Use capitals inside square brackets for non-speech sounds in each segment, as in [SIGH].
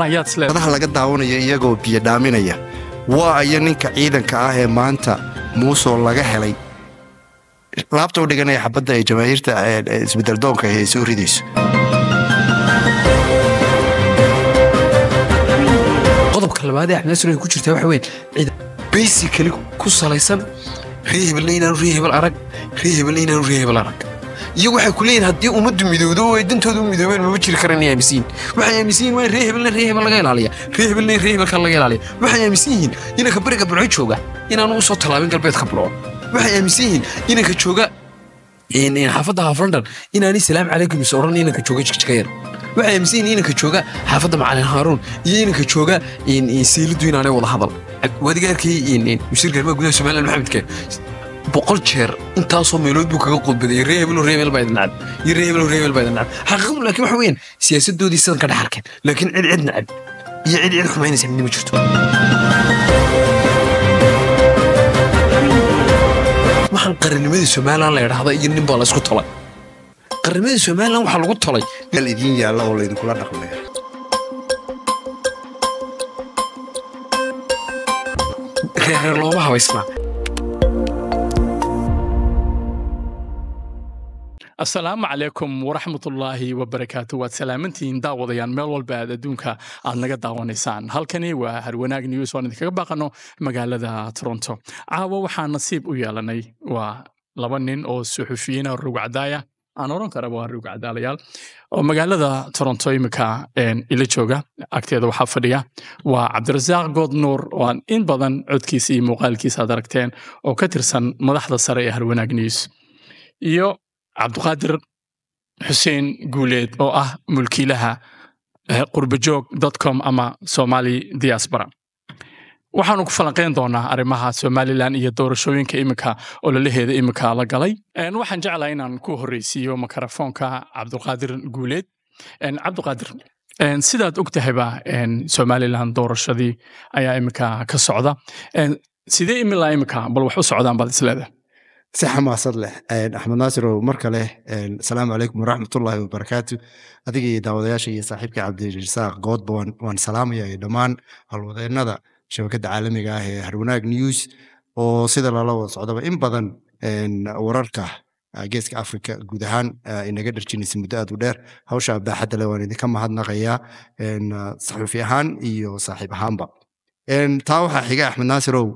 madaxa laga daawanayo iyagoo biyo dhaaminaya waa ayo ninka ciidanka ah ee maanta muusoo laga helay laabta u dhiganaya xabadda ay jamaahiirta isbeddeldoonka ay soo ridayso qodobka labaad ee axmed suray ku jirtaa waxa weyn basically ku salaysan ree hebelna inaanu ree hebel arag ree hebelna inaanu ree hebel arag iyagu waxay ku leeyihin haddii ummaddu midoodo ay dantooda u midoobeen mama jiri karaan inay waxay aaminsan waa ree hebelna ree hebel laga ilaaliya ree hebelna ree hebelkan laga ilaaliya waxay aaminsan yihiin inanka bariga burco jooga inaanu u tallaabin galbeedka bulco waxay aaminsan yihiin inanka jooga xaafadda haaf london inaanay salaam calaykum is odhan inanka jooga jigjika yar waxay aaminsan yihin inanka jooga xaafadda macalin haaruun iyo inanka jooga seyliddu inaanay wada hadal waadigaarkii wasiir garmaha gudaha somalilan maxamed boqol jeer intaasoo meelood buu kaga qudbaday reer hebel reer hebel baa idin nacab iyo reer hebel reer hebel baa idin nacab xaqiiqadu laakiin waxa weeyaan siyaasaddoodii sidan ka dhex arkeen laakiin cid cid nacab iyo cid cid xumaynaysa midna ma jirto waxaan qarannimadii somalilan la idhaahda iyo nin baa la isku talay qarannimadii somalilan waxaa lagu talay meel idiin yaalla oo laydinkula dhaqmaya reer reer looma habaysnaa asalaamu calaykum waraxmatullaahi wabarakaatu waad salaamantihiin daawadayaan meel walba aad adduunka aad naga daawanaysaan halkani waa harwanaag news oan idinkaga baaqano magaalada toronto caawa waxaa nasiib u yeelanay waa laba nin oo suxufiyiina ah, rugcadaaya aan oran kara waa rugcadaalayaal oo magaalada toronto imika ila jooga agteeda waxaa fadhiya waa cabdirasaaq goodnuur oo aan in badan codkiisa iyo muuqaalkiisa aad aragteen oo ka tirsan madaxda sare ee harwanaag news iyo cabduqaadir xuseen guuleed oo ah mulkiilaha eh, qurbajoog dotcom ama somali diaspora waxaanu ku falanqayn doonaa arrimaha somalilan iyo doorashooyinka iminka ololaheeda iminka la galay waxaan jeclaa inaan ku horreysiiyo mikrofoonka cabduqaadir guuleed cabduqaadir sidaad og tahayba somalilan doorashadii ayaa iminka ka socda sidee imilaa iminka bal wax u socdaan baad isleedahay si xamaaad leh axmed naasir o mar kale asalaamu calaykum waraxmat wabarakaatu adiga iyo daawadayaasha iyo saaxiibka cabdirasaaq goodba waan salaamaya iyo dhammaan halwadeennada shabakadda caalamiga ah ee harwanaag news oo sida lala wada socdaba in badan wararka geeska africa guud ahaan inaga dharjinaysa muddo aad u dheer hawsha baaxadda le waan idinka mahadnaqayaa saxuufi ahaan iyo saaxiib ahaanba taa waxaa xiga axmed naasirow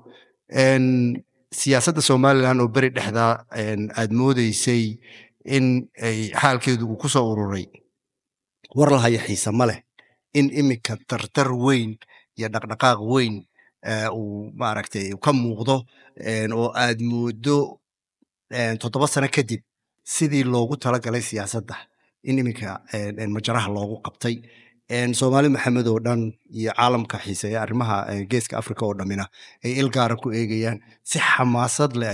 siyaasadda somalilan oo beri dhexda aada moodeysay in xaalkeedu uu ku soo ururay war lahaya xiise ma leh in iminka tartar weyn iyo dhaqdhaqaaq weyn eh, uu maaragtay ka muuqdo oo aad moodo toddoba sano kadib sidii loogu talagalay siyaasadda in iminka majaraha loogu qabtay soomaali maxamed oo dhan iyo caalamka xiiseeya arrimaha geeska africa oo dhammina ay ilgaara ah ku eegayaan si xamaasad leh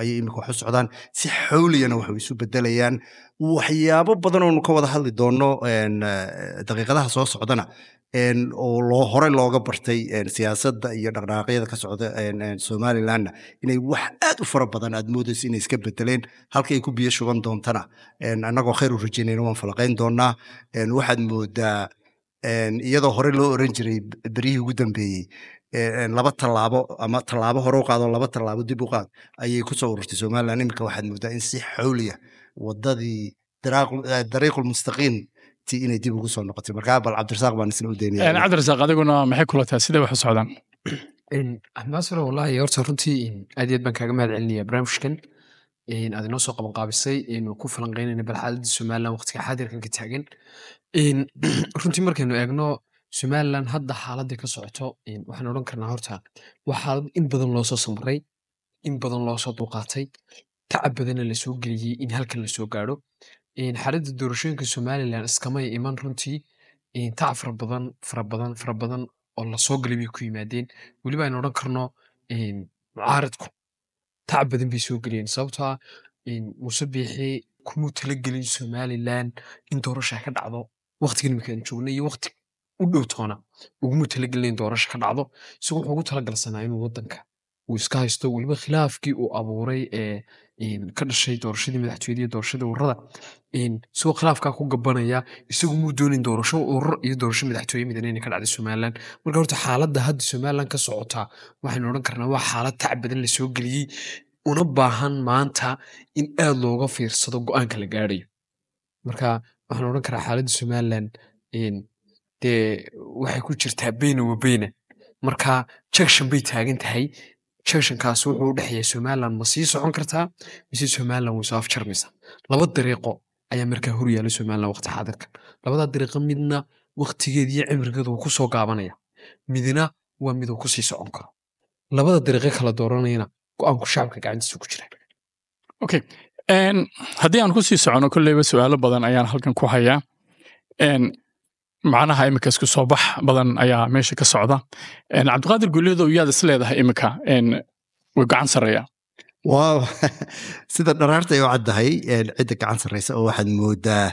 ayay imika wax u socdaan si xawliyana waxay isu bedelayaan waxyaabo badan oonu ka wada hadli doonno daqiiqadaha soo socdana oo loo hore looga bartay siyaasadda iyo dhaqdhaqaaqyada ka socda somalilanna inay wax aad u fara badan aad moodayso inay iska bedeleen halka ay ku biyo shuban doontana annagoo khayr u rajaynayna waan falaqayn doonaa waxaad moodaa iyadoo hore loo oran jiray beryihii ugu dambeeyey laba tallaabo ama tallaabo hore u qaadoo laba tallaabo dib u qaad ayay ku soo ururtay somalilan iminka waxaad moodaa in si xawliya wadadii dariiqulmustaqiim ti inay dib ugu soo noqotay markaa bal cabdirasaaq baan isla u daynaya cabdirasaaq adiguna maxay kula tahay sidee wax u socdaan nasir wallaahi horta runtii aad aad baan kaaga mahad celinaya barnaamijkan aad inoo soo qabanqaabisay inuu ku falanqeynayna bal xaaladda somalilan waqtiga xaadirkan ka taagan [CLEARS THROAT] runtii markaynu eegno somalilan hadda xaaladda ka socoto waxaan odhan karnaa horta waa xaalad in badan loosoo samray in badan loosoo dulqaatay tacab badanna lasoo geliyey in halkan lasoo gaaro xaaladda doorashooyinka somalilan iskamay iman runtii tacab fara badan fara badan fara badan oo lasoo galay bay ku yimaadeen weliba aynu odhan karno mucaaradku tacab badan bay soo geliyeen sababtoa muuse biixi kumuu talagelin somalilan in doorashaa ka dhacdo wakhtigan imika aan joogna iyo wakhti u dhow toona uguma talagelnayn doorasho ka dhacdo isagu wuxuu ugu talagalasanaa inuu waddanka uu iska haysto weliba khilaafkii uu abuuray ee ka dhashay doorashadii madaxtooyada doorashadii ururada isagoo khilaafkaa ku gabanaya isagu muu doonin doorasho urur iyo doorasho madaxtooye midaneyne ka dhacday somalilan marka horta xaaladda hadda somalilan ka socotaa waxaynu odhan karnaa waa xaalad tac badan la geliyey una baahan maanta in aad looga fiirsado go-aanka la gaadhayo marka waxaan odhan karaa xaaladda somalilan dee waxay ku jirtaa beyna wa beyna marka junction bay taagan tahay junctionkaas wuxuu u somalilan ma sii socon kartaa mise somalilan way soo afjarmaysaa laba dariiqo ayaa markaa hor somalilan waqti xaadirka labadaa dariiqo midna waqtigeed iyo cimrigeed wuu ku gaabanaya midna waa miduu ku sii socon karo labada dariiqo kala dooranayana go-aanku shacabka gacantiisa ku jiraan okay haddii aan kusii socono kolleyba su-aalo badan ayaan halkan ku hayaa macnaha iminka isku soo bax badan ayaa meesha ka socda cabdiqaadir gulyadow yaad isleedahay iminka way gacan sareeyaa waaw [LAUGHS] sida dharaarta ay caddahay cidda gacan sarreysa oo waxaad moodaa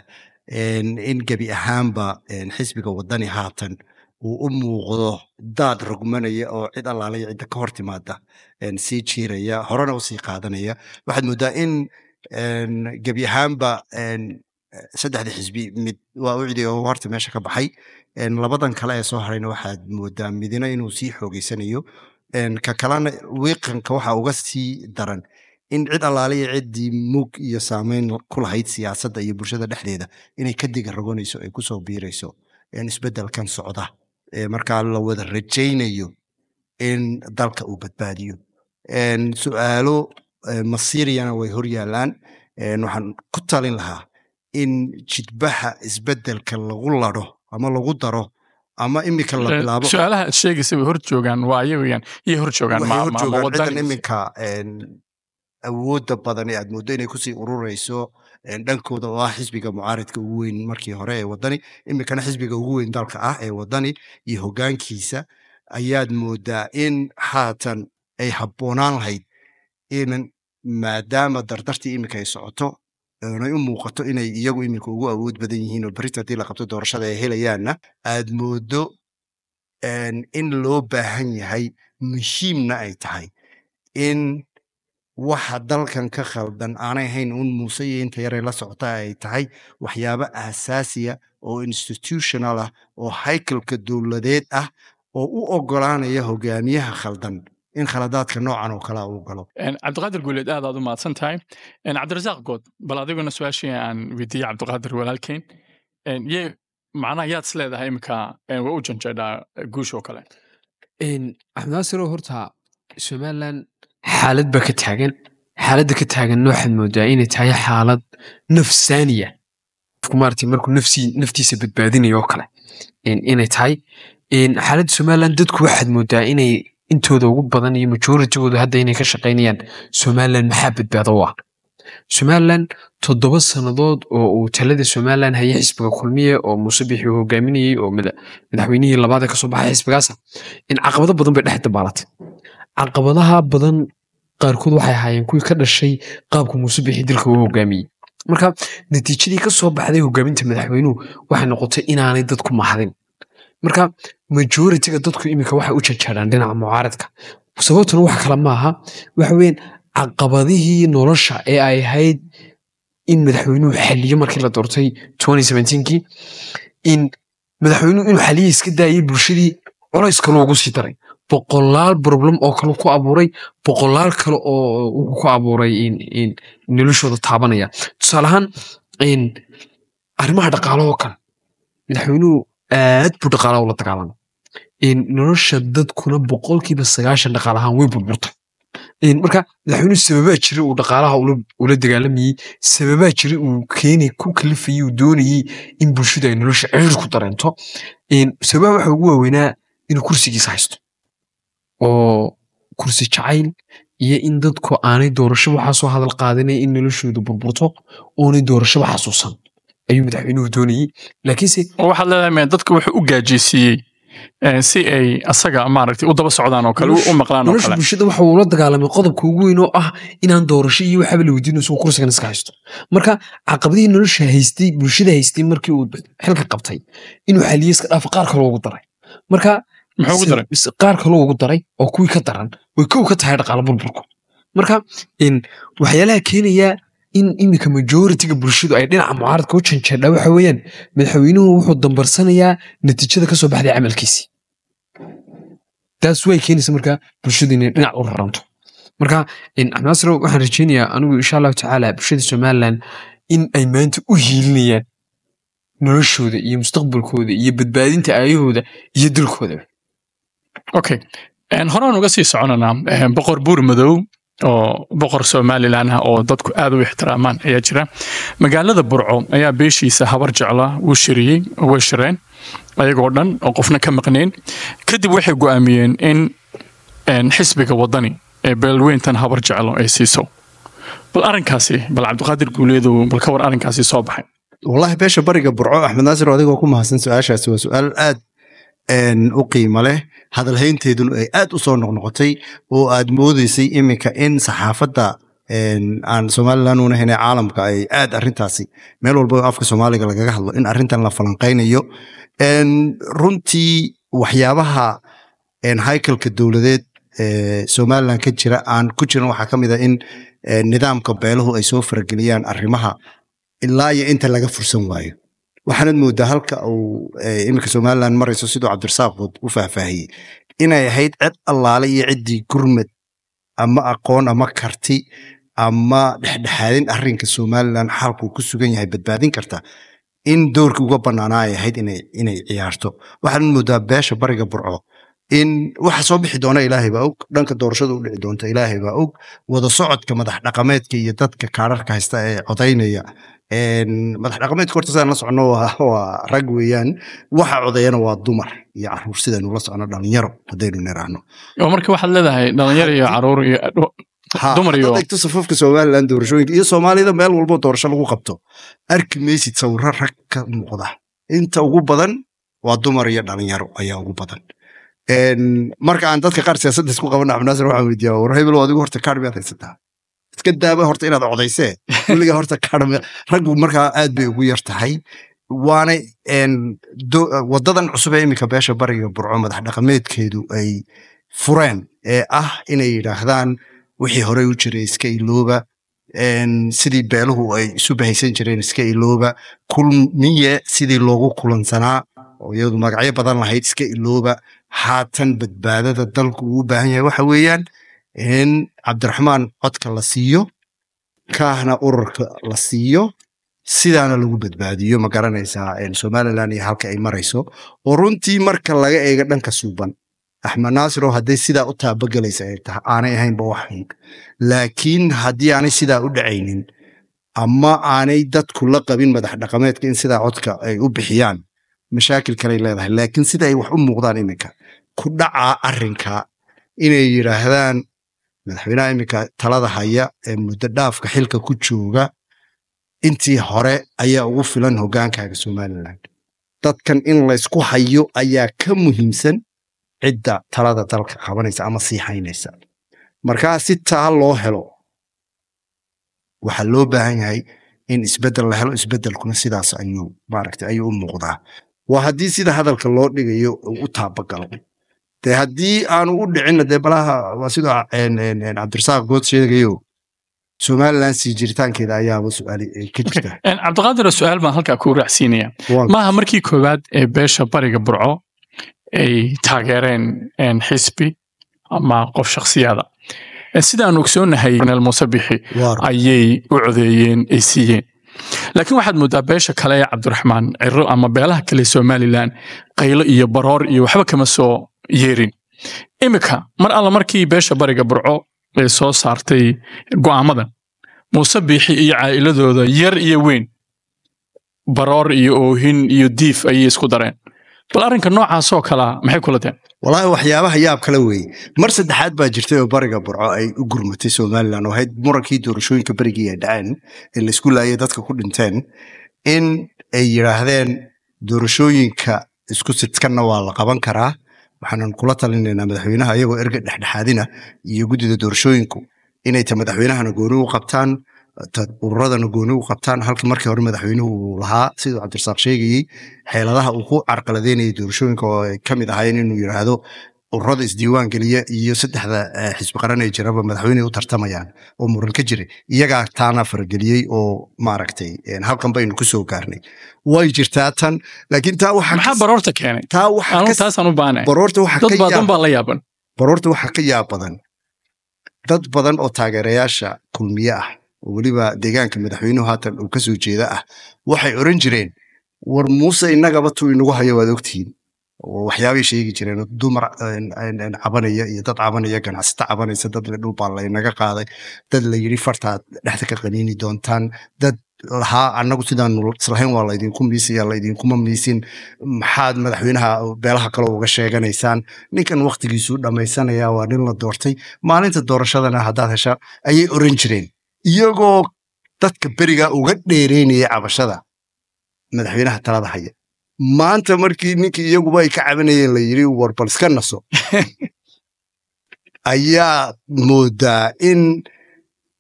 in gebi ahaanba xisbiga waddani haatan uu u muuqdo daad rogmanaya oo cid allaalaya cidda ka hor timaada sii jiiraya horena usii qaadanaya waxaad moodaa in gebi ahaanba e, saddexda xisbi mid waa u celiy oo horta meesha ka baxay labadan kale ee soo harayna waxaad moodaa midna inuu sii xoogeysanayo ka kalena wiiqanka waxa uga sii daran in cid allaale iyo ciddii mug iyo saameyn ku lahayd siyaasadda iyo bulshada dhexdeeda inay ka diga rogonayso ay kusoo biirayso isbeddelkan socda markaa la wada rajaynayo in dalka uu badbaadiyo su'aalo masiriyana way horyaalaan yaalaan waxaan ku talin lahaa in jidbaha isbedelka lagu lado ama lagu daro ama imika la bilaabo su-aalaha sheegaysa way hor joogaan waa ayagayaan iyay hor joogaan iminka awoodda badan ee aad mooddo inay kusii ururayso dhankooda oo ah xisbiga mucaaridka ugu weyn markii hore ee waddani iminkana xisbiga ugu weyn dalka ah ee waddani iyo hoggaankiisa ayaad mooddaa in haatan ay habboonaan lahayd inan maadaama dardartii iminka ay socoto oonay u muuqato inay iyagu iminka ugu awood badan yihiin oo berrinta haddii la qabto doorashada ay helayaanna aad moodo in loo baahan yahay muhiimna ay tahay in waxa dalkan ka khaldan aanay hayn un muuse iyo inta yaray la socota ay tahay waxyaaba asaasiya oo institutional ah oo haykalka dowladeed ah oo u oggolaanaya hogaamiyaha khaldan in khaladaadka noocan oo kalea uu galo cabdiqaadir guuleed aad aad u mahadsan tahay cabdirasaaq good bal adiguna su-aashii aan weydiiyey cabdiqaadir walaalkeyn y macnaha yaad is leedahay iminka waa u janjeedhaa guush oo kale axmednaasiroo horta somalilan xaalad baa ka taagan xaaladda ka taagan waxaad moodaa inay tahay xaalad nafsaaniya maarata markuu naftiisa badbaadinayo oo kale inay tahay xaaladda somalilan dadku waxaad moodaa inay intooda ugu badan iyo majooritigooda hadda inay ka shaqaynayaan somalilan maxaa badbaado u ah somalilan toddoba sannadood oo uu talada somalilan hayay xisbiga kulmiye oo muuse bixi uu hogaaminayey oo madaxweynihii labaad ee kasoo baxay xisbigaasa in caqabado badan bay dhex dabaalatay caqabadaha badan qaarkood waxay ahaayeen kuwii ka dhashay qaabka muuse bixi dilka uu hogaamiyey marka natiijadii ka baxday hogaaminta madaxweynuhu waxay noqotay inaanay dadku mahadin marka majoritiga dadku iminka waxay u janjeedhaan dhinaca mucaaradka sababtuna wax kale maaha waxa weyan caqabadihii nolosha ee ay ahayd in madaxweynuhu xaliyo markii la doortay kii in madaxweynuhu inuu xaliye iska daayay bulshadii culayska loogu sii daray boqolaal problem oo kale ku abuuray boqolaal kale oo ku abuuray noloshooda taabanaya tusaaleahaan arrimaha dhaqaalahoo kale madaxweynuhu aad buu dhaqaalaha ula dagaalama nolosha dadkuna boqolkiiba sagaashan dhaqaalahaan way burburta marka madaxweynuhu sababaa jira uu dhaqaalaha ula dagaalamayey sababaa jira uu keenay ku kalifayey uu doonayey in bulshada ay nolosha ciir ku dareento sababaha waxa ugu waaweynaa inuu kursigiisa haysto oo kursi jacayl iyo in dadku aanay doorashaba waxaa soo hadal qaadanaya in noloshooda burburto oonay doorashaba xasuusan ayuu madaxweynuhu doonayey laakiinse waxaad leedahay dadka wuxuu u gaajeysiiyey eh, si ay asaga maaragtay u daba socdaan oo kale u maqlaan oo bulshada waxa uu la dagaalamay qodobka ugu weyn oo ah inaan doorasho iyo waxaba la weydiino isagu kursigan iska haysto marka caqabadihii nolosha haystay bulshada haystay markii uu xilka qabtay inuu xaliyo iska dhaafo qaar kaloo daray marka qaar kaloo daray oo kuwii ka daran way kow ka tahay dhaqaalo burburku marka waxyaalaha keenaya in iminka majoritiga bulshadu ay dhinaca mucaaradka u janjeedhaa waxa weeyaan madaxweynuhu wuxuu dambarsanayaa natiijada kasoo baxday camalkiisii taas way keenaysa markaa bulshadu inay dhinac u raranto marka axmedasro waxaan rajeynayaa anigu insha allahu tacaala bulshada somalilan in ay maanta u hiilinayaan noloshooda iyo mustaqbalkooda iyo badbaadinta aayahooda iyo dalkoodaa okay horaan uga sii soconanaa boqor buur madow oo boqor somalilan ah oo dadku aad u ixtiraamaan ayaa jira magaalada burco ayaa beeshiisa habar jeclaa wuu shiriyey way shireen ayagoo dhan oo qofna ka maqnayn kadib waxay go'aamiyeen in xisbiga wadani ee beelweyntan habar jeclo ay siiso bal arinkaasi bal cabdiqaadir guuleedow bal ka war arinkaasi soo baxay wallaahi beesha bariga burco axmed naasir adigoo ku mahadsan su-aashaasi waa su-aal aad u qiimo leh hadalhaynteeduna ay aad u soo noqnoqotay oo aad moodeysay iminka in saxaafadda aan somalilan una hene caalamka ay aad arintaasi meel walba afka soomaaliga lagaga hadlo in arintan la falanqaynayo runtii waxyaabaha haykalka dowladeed somalilan ka jira aan ku jiran waxaa ka mida ah in nidaamka beeluhu ay soo farageliyaan arrimaha ilaa iyo inta laga fursan waayo waxaanad moodaa halka uu iminka somalilan marayso siduu cabdirasaaqood u faahfaahiyey inay ahayd cid allaale iyo ciddii gurmad ama aqoon ama karti ama dhexdhexaadin arinka somalilan xaalkuu ku sugan yahay badbaadin karta in doorkii uga banaanaa ay ahayd inay ciyaarto waxaanad moodaa beesha bariga burco in waxa soo bixi doona ilaahaybaa og dhanka doorashada u dhici doonta ilaahaybaa og wada socodka madax dhaqameedka iyo dadka kaararka haysta ee codaynaya madax dhaqameedka horta sidaan la socono waa rag weeyaan waxa codayana waa dumar iyo caruur sidaynu la socno dhalinyaro haddaynu niraahno marka waxaad leedahay dhalinyaro iyo caruur iyo dumar safafka somalilan doorashooyinka iyo soomaalida meel walbo doorasho lagu qabto arki maysid sawiro rag ka muuqda inta ugu badan waa dumar iyo dhalinyaro ayaa ugu badan marka aan dadka qaar siyaasadda isku qabanna cabdinaasir waxaan weydiiyaa war hebel adigu horta kaar haysataa iska daaba horta inaad codaysee weliga horta karmi raggu markaa aad bay ugu yar tahay waana wadadan cusub ee iminka beesha bariga burco madax dhaqameedkeedu ay fureen ee ah inay yidhaahdaan wixii horey u jiray iska ilooba sidii beeluhu ay isu bahaysan jireen iska ilooba kulmiye sidii loogu kulansanaa oo iyadu magacyo badan lahayd iska ilooba haatan badbaadada dalku uu u baahan yahay waxa weeyaan in cabdiraxmaan codka la siiyo kaahna ururka la siiyo sidaana lagu badbaadiyo ma garanaysaa somalilan iyo halka ay marayso oo runtii marka laga eega dhanka suuban axmed naasiro hadday sidaa u taabagelaysa ay tahay aanay ahaynba waxayn laakiin haddii aanay sidaa u dhacaynin ama aanay dadku la qabin madax dhaqameedka in sidaa codka ay u bixiyaan mashaakil kaley leedahay laakiin sida ay wax u muuqdaan iminka ku dhacaa arrinka inay yidhaahdaan madaxweynaha iminka talada haya ee muddo dhaafka xilka ku jooga intii hore ayaa ugu filan hogaankaaga somalilan dadkan in laysku hayo ayaa ka muhiimsan cidda talada dalka qabanaysa ama sii haynaysa markaa si taa loo helo waxaa loo baahan yahay in isbedel la helo isbedelkuna sidaas ayuu maaragta ayuu u muuqdaa waa haddii sida hadalka loo dhigayo u taabagalo de haddii aanu u dhicinna dee balaha waa sida cabdirasaaq good sheegayo somalilan sii jiritaankeeda ayaaba suaal eh, ka jirta [LAUGHS] cabdiqaadir su'aal baan halkaa ku raacsiinaya maaha markii koowaad ee beesha bariga burco ay taageereen xisbi ama qof shakhsiyaada sidaan ogsoonnahay nal muuse bixi ayay u codeeyeen ay siiyeen laakiin waxaad moodaa beesha kale ee cabdiraxmaan ciro ama beelaha kale somalilan qaylo iyo baroor iyo waxba kama soo yeerin iminka mar alla markii beesha bariga burco ay soo saartay go'aamadan muuse biixi iyo caa'iladooda yar iyo weyn baroor iyo oohin iyo diif ayay isku dareen bal arrinka noocaasoo kalea maxay kula teen walaahi waxyaabaha yaab kale weeye mar saddexaad baa jirtay oo bariga burco ay u gurmatay somalilan oo ahayd murankii doorashooyinka berigii ay dhaceen ee laysku laayay dadka ku dhinteen in ay yidhaahdeen doorashooyinka isku sidkanna waa la qaban karaa waxaanan kula talinaynaa madaxweynaha iyagoo erga dhexdhexaadina iyo guddida doorashooyinku inayta madaxweynahana gooni u qabtaan ururadana gooni u qabtaan halkii markii hore madaxweynuhu uu lahaa siduu cabdirasaaq sheegayey xeeladaha uu ku carqaladeynayay doorashooyinka oo ay ka mid ahayn inuu yidhaahdo ururada isdiiwaan geliya iyo saddexda eh, xisbi qaranee jiraba madaxweyney u tartamayaan oo muran ka jira iyagaa taana farageliyey oo maaragtay eh, halkan baynu ku gaarnay way jirtaa tan laakiin taa waxamaxaa baroorta keenay taa waxataasaan u baanay baroorta waxa badan baa la yaaban baroorta waxaa ka yaab badan dad badan oo taageerayaasha kulmiye ah oo weliba deegaanka madaxweynuhu haatan uu ka jeeda ah waxay oran jireen war muuse inagaba tuu inagu hayo waad ogtihiin oo waxyaabay sheegi jireen dumar cabanaya iyo dad cabanaya ganacsata cabanaysa dad le dhul laynaga qaaday dad la yiri fartaad dhexda ka qaniini doontaan dad lahaa anagu sidaanu islahayn waa laydinku miisaya laydinkuma miisin maxaad madaxweynaha beelaha kale uga sheeganaysaan ninkan waktigiisuu dhammaysanaya waa nin la doortay maalinta doorashadana haddaad heshaa ayay oran jireen iyagoo dadka beriga uga dheereynaya cabashada madaxweynaha talada haya maanta markii ninkii iyaguba ay ka cabanayeen la yidhi war iska naso [LAUGHS] ayaa moodaa in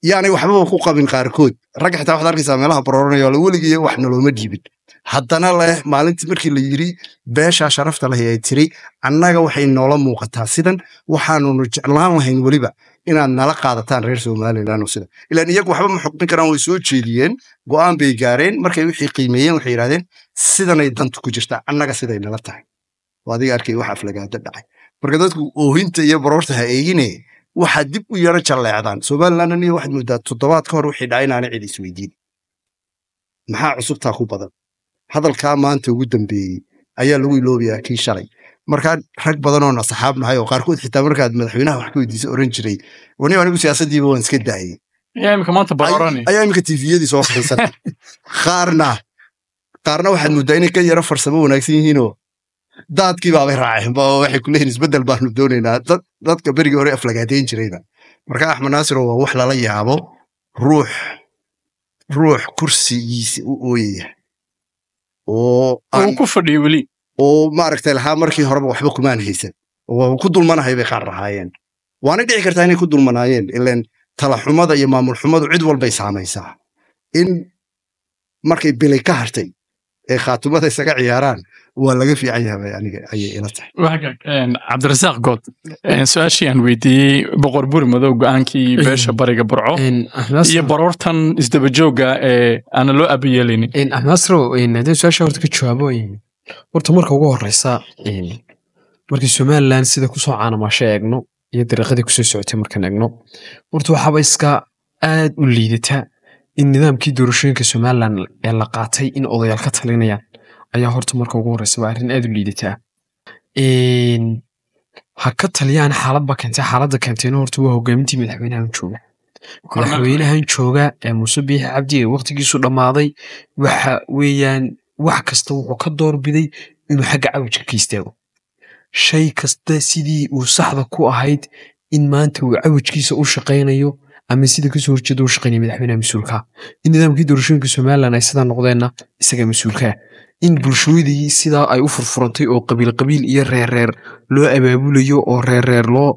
yaanay waxbaba ku qabin qaarkood ragga xitaa waxaad arkaysaa meelaha barooranaya la weligiiyo wax nalooma dhiibin haddana leh maalintii markii la yidhi beeshaa sharafta lahay ay tiri annaga waxay noola muuqataa sidan waxaanunu jeclaan lahayn weliba inaad nala qaadataan reer somalilan sida ilaan iyagu waxba ma xukmin karaan way soo jeediyeen go'aan bay gaareen markay wixii qiimeeyeen waxay yidhahdeen sidanay dantu ku jirtaa annaga siday nala tahay oo adiga arkay wax aflagaado dhacay marka dadku oohinta iyo baroorta ha eegine waxaa dib u yaro jalleecdaan somalilanna niyo waxaad moodaa toddobaad ka hor wixii dhacay inaana cid isweydiin maxaa cusubtaa ku badan hadalkaa maanta ugu dambeeyey ayaa lagu iloobayaa kii shalay markaa rag badanoo oon asxaab nahay oo qaarkood xitaa markaad madaxweynaha wax ka weydiisa oran jiray wani anigu siyaasadiiba waan iska daayay ayaa imika tiviyadii soo fadhiisan qaarna qaarna waxaad mooddaa inay ka yaro farsamo wanaagsan yihiinoo daadkii raaceen ba waxay ku leeyihin isbeddel baanu doonaynaa dadka berigii hore aflagaadeyn jirayba marka axmed naasiro waa wax lala yaabo ruux ruux kursigiisa u ooyaya oo ku fadhiyo weli oo maaragta lahaa markii horeba waxba kumaan haysan ku dulmanahay bay qaar ahaayeen waana dhici kartaa inay ku dulmanaayeen ilan talaxumada iyo maamulxumadu cid walbay saamaysaa in markay bilay ka hartay ee khaatumada isaga ciyaaraan waa laga fiican yahabay aniga ayay ila tahay cabdirasaaq good su-aashii aan weydiiyey boqor buri madow go-aankii beesha bariga burco iyo baroortan isdabajooga ee aana loo abayeelaynin axmed asrow su-aasha horta ka jawaabo Horta marka ugu horeysa marki mm. somalilan sida kusoo canamasha eegno iyo dariiqadii kusoo socotay markaan eegno horta waxaaba iska aad u liidata in nidaamkii doorashooyinka somalilan ee la qaatay in odayaal ka talinayaan ayaa horta marka ugu horeysa arrin aad u liidata ha ka taliyaan xaalad ba keentay xaaladda keenteena horta waa hogaamintii madaxweynahan jooga madaxweynahan jooga ee muuse biixi cabdi ee waqtigiisu dhammaaday waxa weeyaan wax kasta wuxuu ka doorbiday inuu xagga cawjka ka istaago shay kasta sidii uu saxda ku ahayd in maanta uu cawajkiisa u shaqaynayo ama sida kasoo horjeeda u shaqaynaya madaxweynaha mas-uulkaa in nidaamkii doorashooyinka somalilan ay sidaa noqdeenna isaga mas-uulkaa in bulshooyadii sidaa ay u furfurantay oo qabiil qabiil iyo reerreer loo abaabulayo oo reerreer loo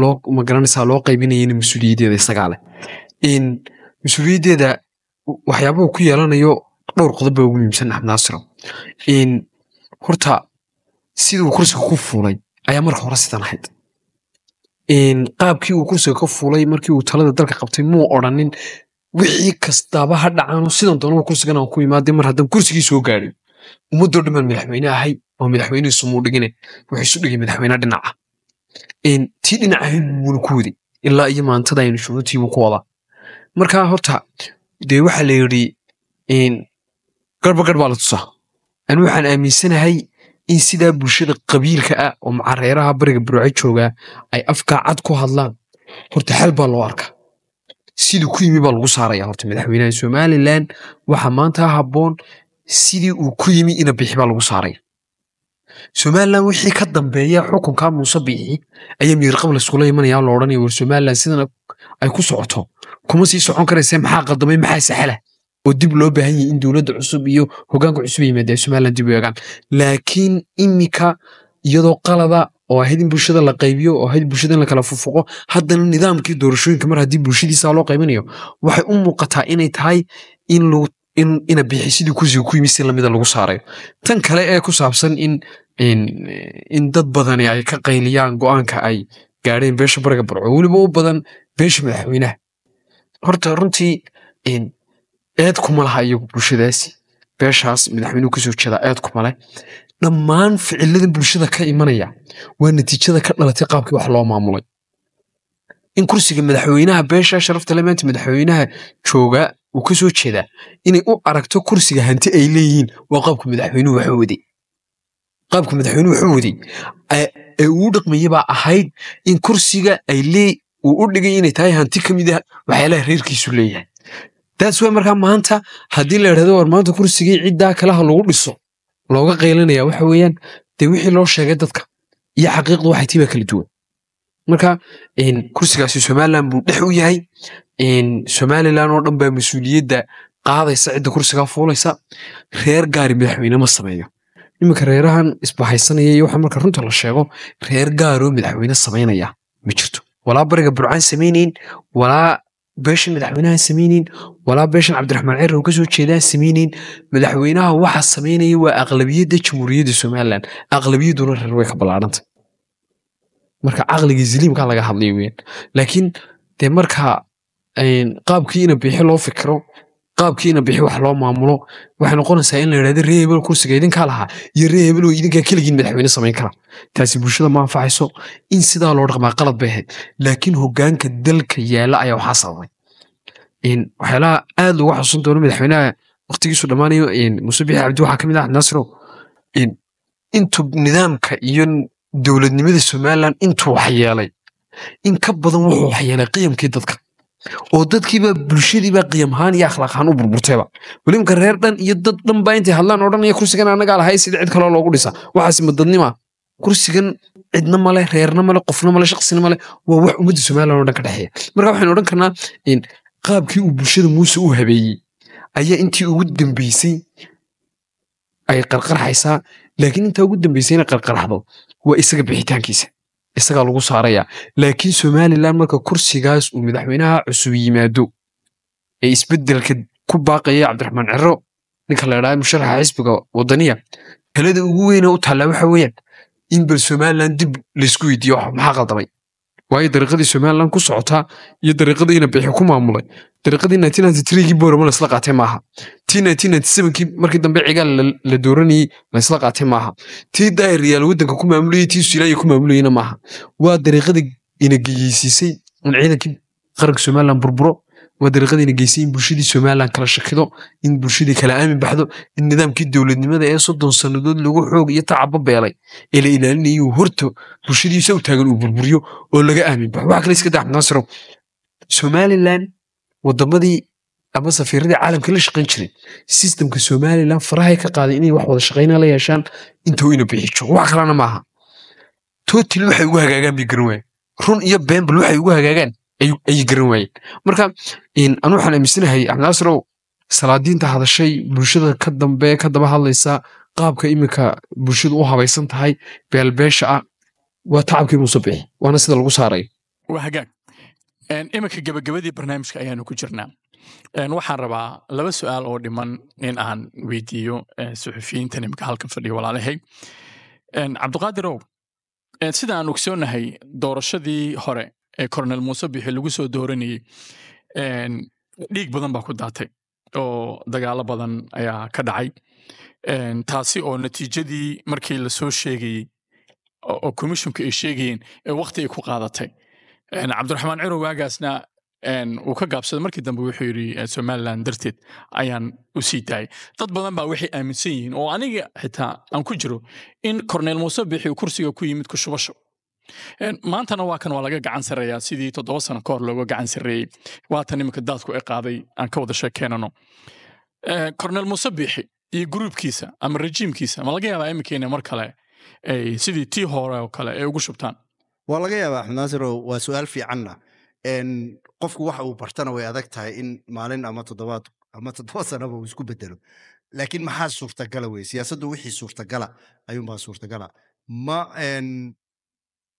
loo magaranaysaa loo qaybinayana mas-uuliyaddeeda isagaa leh mas-uuliyaddeeda waxyaabahu ku yeelanayo dhowr qodobba ugu muhiimsan axmed naasiro horta siduu kursiga ku fuulay ayaa marka hore sidan ahayd qaabkii uu kursiga ka fuulay markii uu talada dalka qabtay muu odrhanin wixii kastaaba ha dhacaano sidan doonaba kursigan aan ku imaada mar haddaan kursigii soo gaadhay ummadoo dhan baan madaxweyne ahay oo madaxweynihii sumuu dhigine wuxuu isu dhigay madaxweyne dhinaca tii dhinaca wuuna ku waday ilaa iyo maantada aynu shuruutiibuu ku wadaa marka horta dee waxaa la yidhi garba garh baa la tusaa anu waxaan aaminsanahay in sidaa bulshada qabiilka ah oo macareeraha bariga buraace joogaa ay afkaa cad ku hadlaan horta xal baa loo arkaa sidii ku yimi baa lagu saaraya horta madaxweynaha somalilan waxa maanta habboon sidii uu ku yimi ina bixi baa lagu saaraya somalilan wixii ka dambeeya xukunkaa muuse biixi ayaa miirqab layskula imanaya lo odhanaya war somalilan sidana ay ku socoto kuma sii socon karaysee maxaa qaldamay maxaa saxala oo dib loo baahan yahay in dowladda cusub iyo hogaanka cusub yimaada somalilan dib u eegaan laakiin imika iyadoo qalada oo ahayd in bulshada la qaybiyo oo ahayd bulshada in la kala fufuqo haddana nidaamkii doorashooyinka mar haddii bulshadiisaa loo qaybinayo waxay u muuqataa inay tahay in lagu in ina bixi kursiga ku yimi si lamida lagu saarayo tan kale ee ku saabsan in in dad badani ay ka qayliyaan go'aanka ay gaadheen beesha baraga barco weliba u badan beesha madaxweynaha horta runtii eed kumalaha laha iyagu bulshadaasi beeshaas madaxweynuhu kasoo jeedaa eed kuma dhammaan ficilada bulshada ka imanaya waa natiijada ka dhalatay qaabkii wax loo maamulay in kursiga madaxweynaha beesha sharafta le madaxweynaha jooga uu kasoo jeedaa inay u aragto kursiga hanti ay leeyihiin waa qaabka madaxweynuhu wax waday qaabka madaxweynuhu wuxuu waday ee uu dhaqmayay ahayd in kursiga ay lee uu u dhigay inay tahay hanti ka mid ah waxyaalaha reerkiisu leeyahay taas markaa maanta hadii la idhahdo war maanta kursigii ciddaa kalaha lagu dhiso looga qaylanaya waxa weeyaan dee wixii loo sheegay dadka iyo xaqiiqdu waxay tiibaa kala duwan marka kursigaasi somalilan buu dhex u yahay somalilan oo dhan baa mas-uuliyadda qaadaysa cidda kursigaa fuulaysa reer gaari madaxweyne ma sameeyo iminka reerahan isbahaysanaya iyo waxa marka runta la sheego reer gaaroo madaxweyne samaynaya ma jirto walaa bariga burcaan samaynayn walaa beeshan madaxweynaha samayneyn walaa beeshan cabdiraxmaan ciran uu kasoo jeedaa samayneyn madaxweynaha waxa sameynaya waa aqlabiyadda jamhuuriyadda somalilan aqlabiyaduna reer way ka ballaaranta marka caqligii ziliimkaa laga hadlay weyaan laakiin dee marka qaabkii ina biixi loo fikiro qaabkiina bixi wax loo maamulo waxay noqonaysaa in la ree hebel kursiga idinkaa lahaa iyo ree hebel oo idinkaa keligiin madaxweyne samayn kara taasi bulshada ma anfacayso in sidaa loo dhaqmaa qalad bay ahayd laakiin hogaanka dalka yaalla ayaa waxaa sababay waxyaalaha aad lagu xasuusan doono madaxweynaha waqtigiisu dhammaanayo muuse bixi cabdi waxaa ka ah nasiro intuu nidaamka iyo dowladnimada somalilan intuu waxyeelay in ka badan wuxuu waxyeelay qiyamkii dadka oo dadkiiba bulshadiiba qiyamahaan iyo akhlaaqahaan u burburtayba welimka reer dhan iyo dad dhan baa intay hadlaan odhanaya kursigan annagaa lahay sida cid kaloo loogu dhisa waxaas madadnima kursigan cidna male reerna male qofna male shaqsina male waa wax ummadda somalilan o dhan ka dhexeeya marka waxaynu odhan karnaa qaabkii uu bulshada muuse u habeeyey ayaa intii ugu dambeysay ay qarqarxaysaa laakiin intaa ugu dambeysay inay waa isaga bixitaankiisa isagaa lagu saaraya laakiin somalilan marka kursigaas uu madaxweynaha cusub yimaado ee isbedelka ku baaqaya cabdiraxmaan ciro ninka la ydhaha musharaxa xisbiga wadaniya talada ugu weyna u taallaa waxa weeyaan in bal somalilan dib laysku weydiiyo maxaa qaldamay waayo dariiqadii somaliland ku socotaa iyo dariiqadiina bixi ku maamulay dariiqadii nineteen laisla qaatay maaha tii markii dambe cigaal la dooranayey laisla qaatay maaha tii daayariyaal waddanka ku maamulayey tii suudaanya ku maamulayeyna maaha waa dariiqadii ina in ciidankii qaranka somalilan burburo waa dariiqadiina geysay in bulshadii somalilan kala shakido in bulshadii kala aamin baxdo in nidaamkii dowladnimada ee soddon sannadood lagu xoog iyo tacabo beelay ee la ilaalinayuu horto bulshadiisa u taagan uu burburiyo oo laga aamin baxo waxaa kale iska daa cabdinaasirow wadamadii ama safiiradii caalamka la shaqayn jiray sistamka somalilan farahay ka qaaday inay wax wada shaqayna la yeeshaan intuu ina bixijo wax kalena maaha totil waxay ugu hagaagaan bay garan waaye run iyo beenbal waxay ugu hagaagaan ayay garan waayeen marka anu aaminsanahay cabdinaasrow salaadiinta hadashay bulshada ka dambe ka daba hadlaysa qaabka iminka bulshadu u habaysan tahay beelbeesha ah waa tacabkii muuse bixi waana sida lagu saaray waa iminka gabagabadii barnaamijka ayaanu ku jirnaa waxaan rabaa laba su'aal oo dhiman in aan weydiiyo suxufiyiintan iminka halkan fadhiga walaalahay cabdiqaadirow sida aan ogsoonahay doorashadii hore ee coronel muuse bixi lagu soo dooranayey dhiig badan baa ku daatay oo dagaalo badan ayaa ka dhacay taasi oo natiijadii markii lasoo sheegayey oo komishonka ay sheegayeen ee wakhti ay ku qaadatay cabdiraxmaan ciro waagaasna wuu ka gaabsaday markii dambe wuxuu yidhi somalilan darteed ayaan u sii daayay dad badan baa waxay aaminsan yihiin oo aniga xitaa aan ku jiro in korneel muuse bixi uu kursiga ku yimid ku shubasho maantana waa kan waa laga gacan sarreeyaa sidii toddoba sano ka hor looga gacan sarreeyey waatan iminka daadku ay qaaday aan ka wada sheekeynano kornel eh, muuse biixi iyo gruubkiisa ama rejiimkiisa ma laga yaabaa iminka inay mar kale ay sidii tii hore oo kale ay ugu shubtaan waa laga yaabaa axmed naasirow waa su-aal fiicanna qofku waxa uu bartana way adag tahay in maalin ama toddobaad ama toddoba sanaba uu isku bedelo laakiin maxaa suurtagala wey siyaasaddu wixii suurtagala ayuunbaa suurtagala ma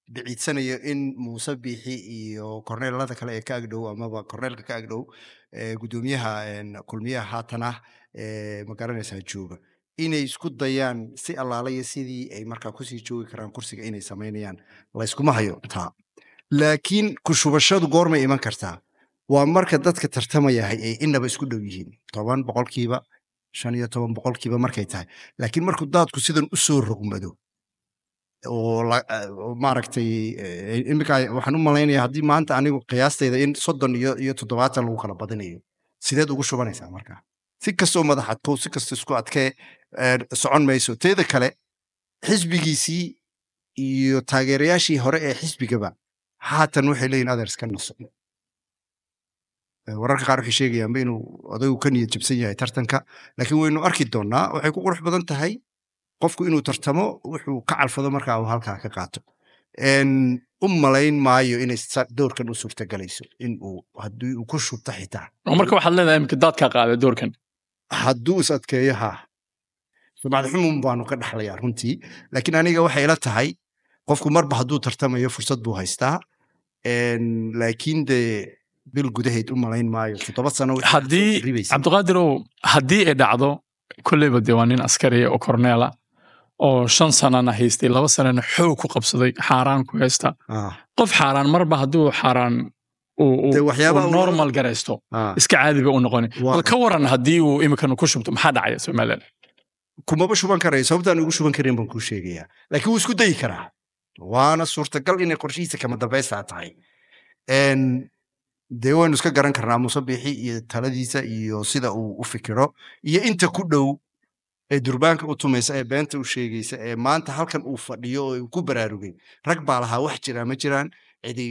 dhiciidsanayo in muuse biixi iyo korneelada kale ee ka agdhow amaba korneelka ka agdhow gudoomiyaha kulmiyaha haatana magaranaysaa jooga inay isku dayaan si allaalaya sidii ay markaa kusii joogi karaan kursiga inay samaynayaan layskuma hayo taa laakiin kushubashadu goormay iman kartaa waa marka dadka tartamayahay ay inaba isku dhow yihiin toban boqolkiiba shan iyo toban boqolkiiba markay tahay laakiin markuu daadku sidan u rogmado Ah, oo maaragtay iminka eh, waxaan u malaynaya haddii maanta anigu qiyaasteyda in soddon iyo iyo toddobaatan lagu kala badinayo sideed ugu shubanaysaa markaa si kastoo madax si kastoo isku adkee eh, socon mayso teeda kale xisbigiisii iyo taageerayaashii hore ee xisbigaba haatan waxay leeyihin adeers ka naso eh, wararka qaar waxay sheegayaanba inuu odaygu ka niyad jabsan yahay tartanka laakiin waynu arki doonaa waxay ku qurux badan tahay qofku inuu tartamo wuxuu ka calfado markaa uu halkaa ka qaato u malayn maayo inay doorkan u suurtagalayso inuu haddii uu ku shubto xitaa marka waxaad leedahay iminka daadkaa qaada doorkan hadduu is adkeeyo haa sumcad xumum baanu ka dhaxlayaa runtii laakiin aniga waxay ila tahay qofku marba hadduu tartamayo fursad buu haystaa laakiin dee bil gudaheed u malayn maayo toddoba sano haddii cabdiqaadirow haddii ay dhacdo kolleyba dee waa nin askariya oo korneela ah oo shan sanana haystay laba sanana xoog ku qabsaday xaaraan ku haysta ah. qof xaaraan marba hadduu xaaraan normal garaysto ah. iska caadiba u noqoni bal ka waran haddii uu imikan ku shubto maxaa dhacaya somalilan kumaba shuban karayo sababtaan ugu shuban karin baan kuu sheegayaa laakiin wuu isku dayi karaa waana suurtagal inay qorshihiisa kama dambaystaa tahay dee waynu iska garan karnaa muuse biixi iyo taladiisa iyo sida uu u fikiro iyo inta ku dhow ee durbaanka u tumaysa ee beenta u sheegaysa ee maanta halkan uu fadhiyo oo ku baraarugay rag baa lahaa wax jiraa ma jiraan cidi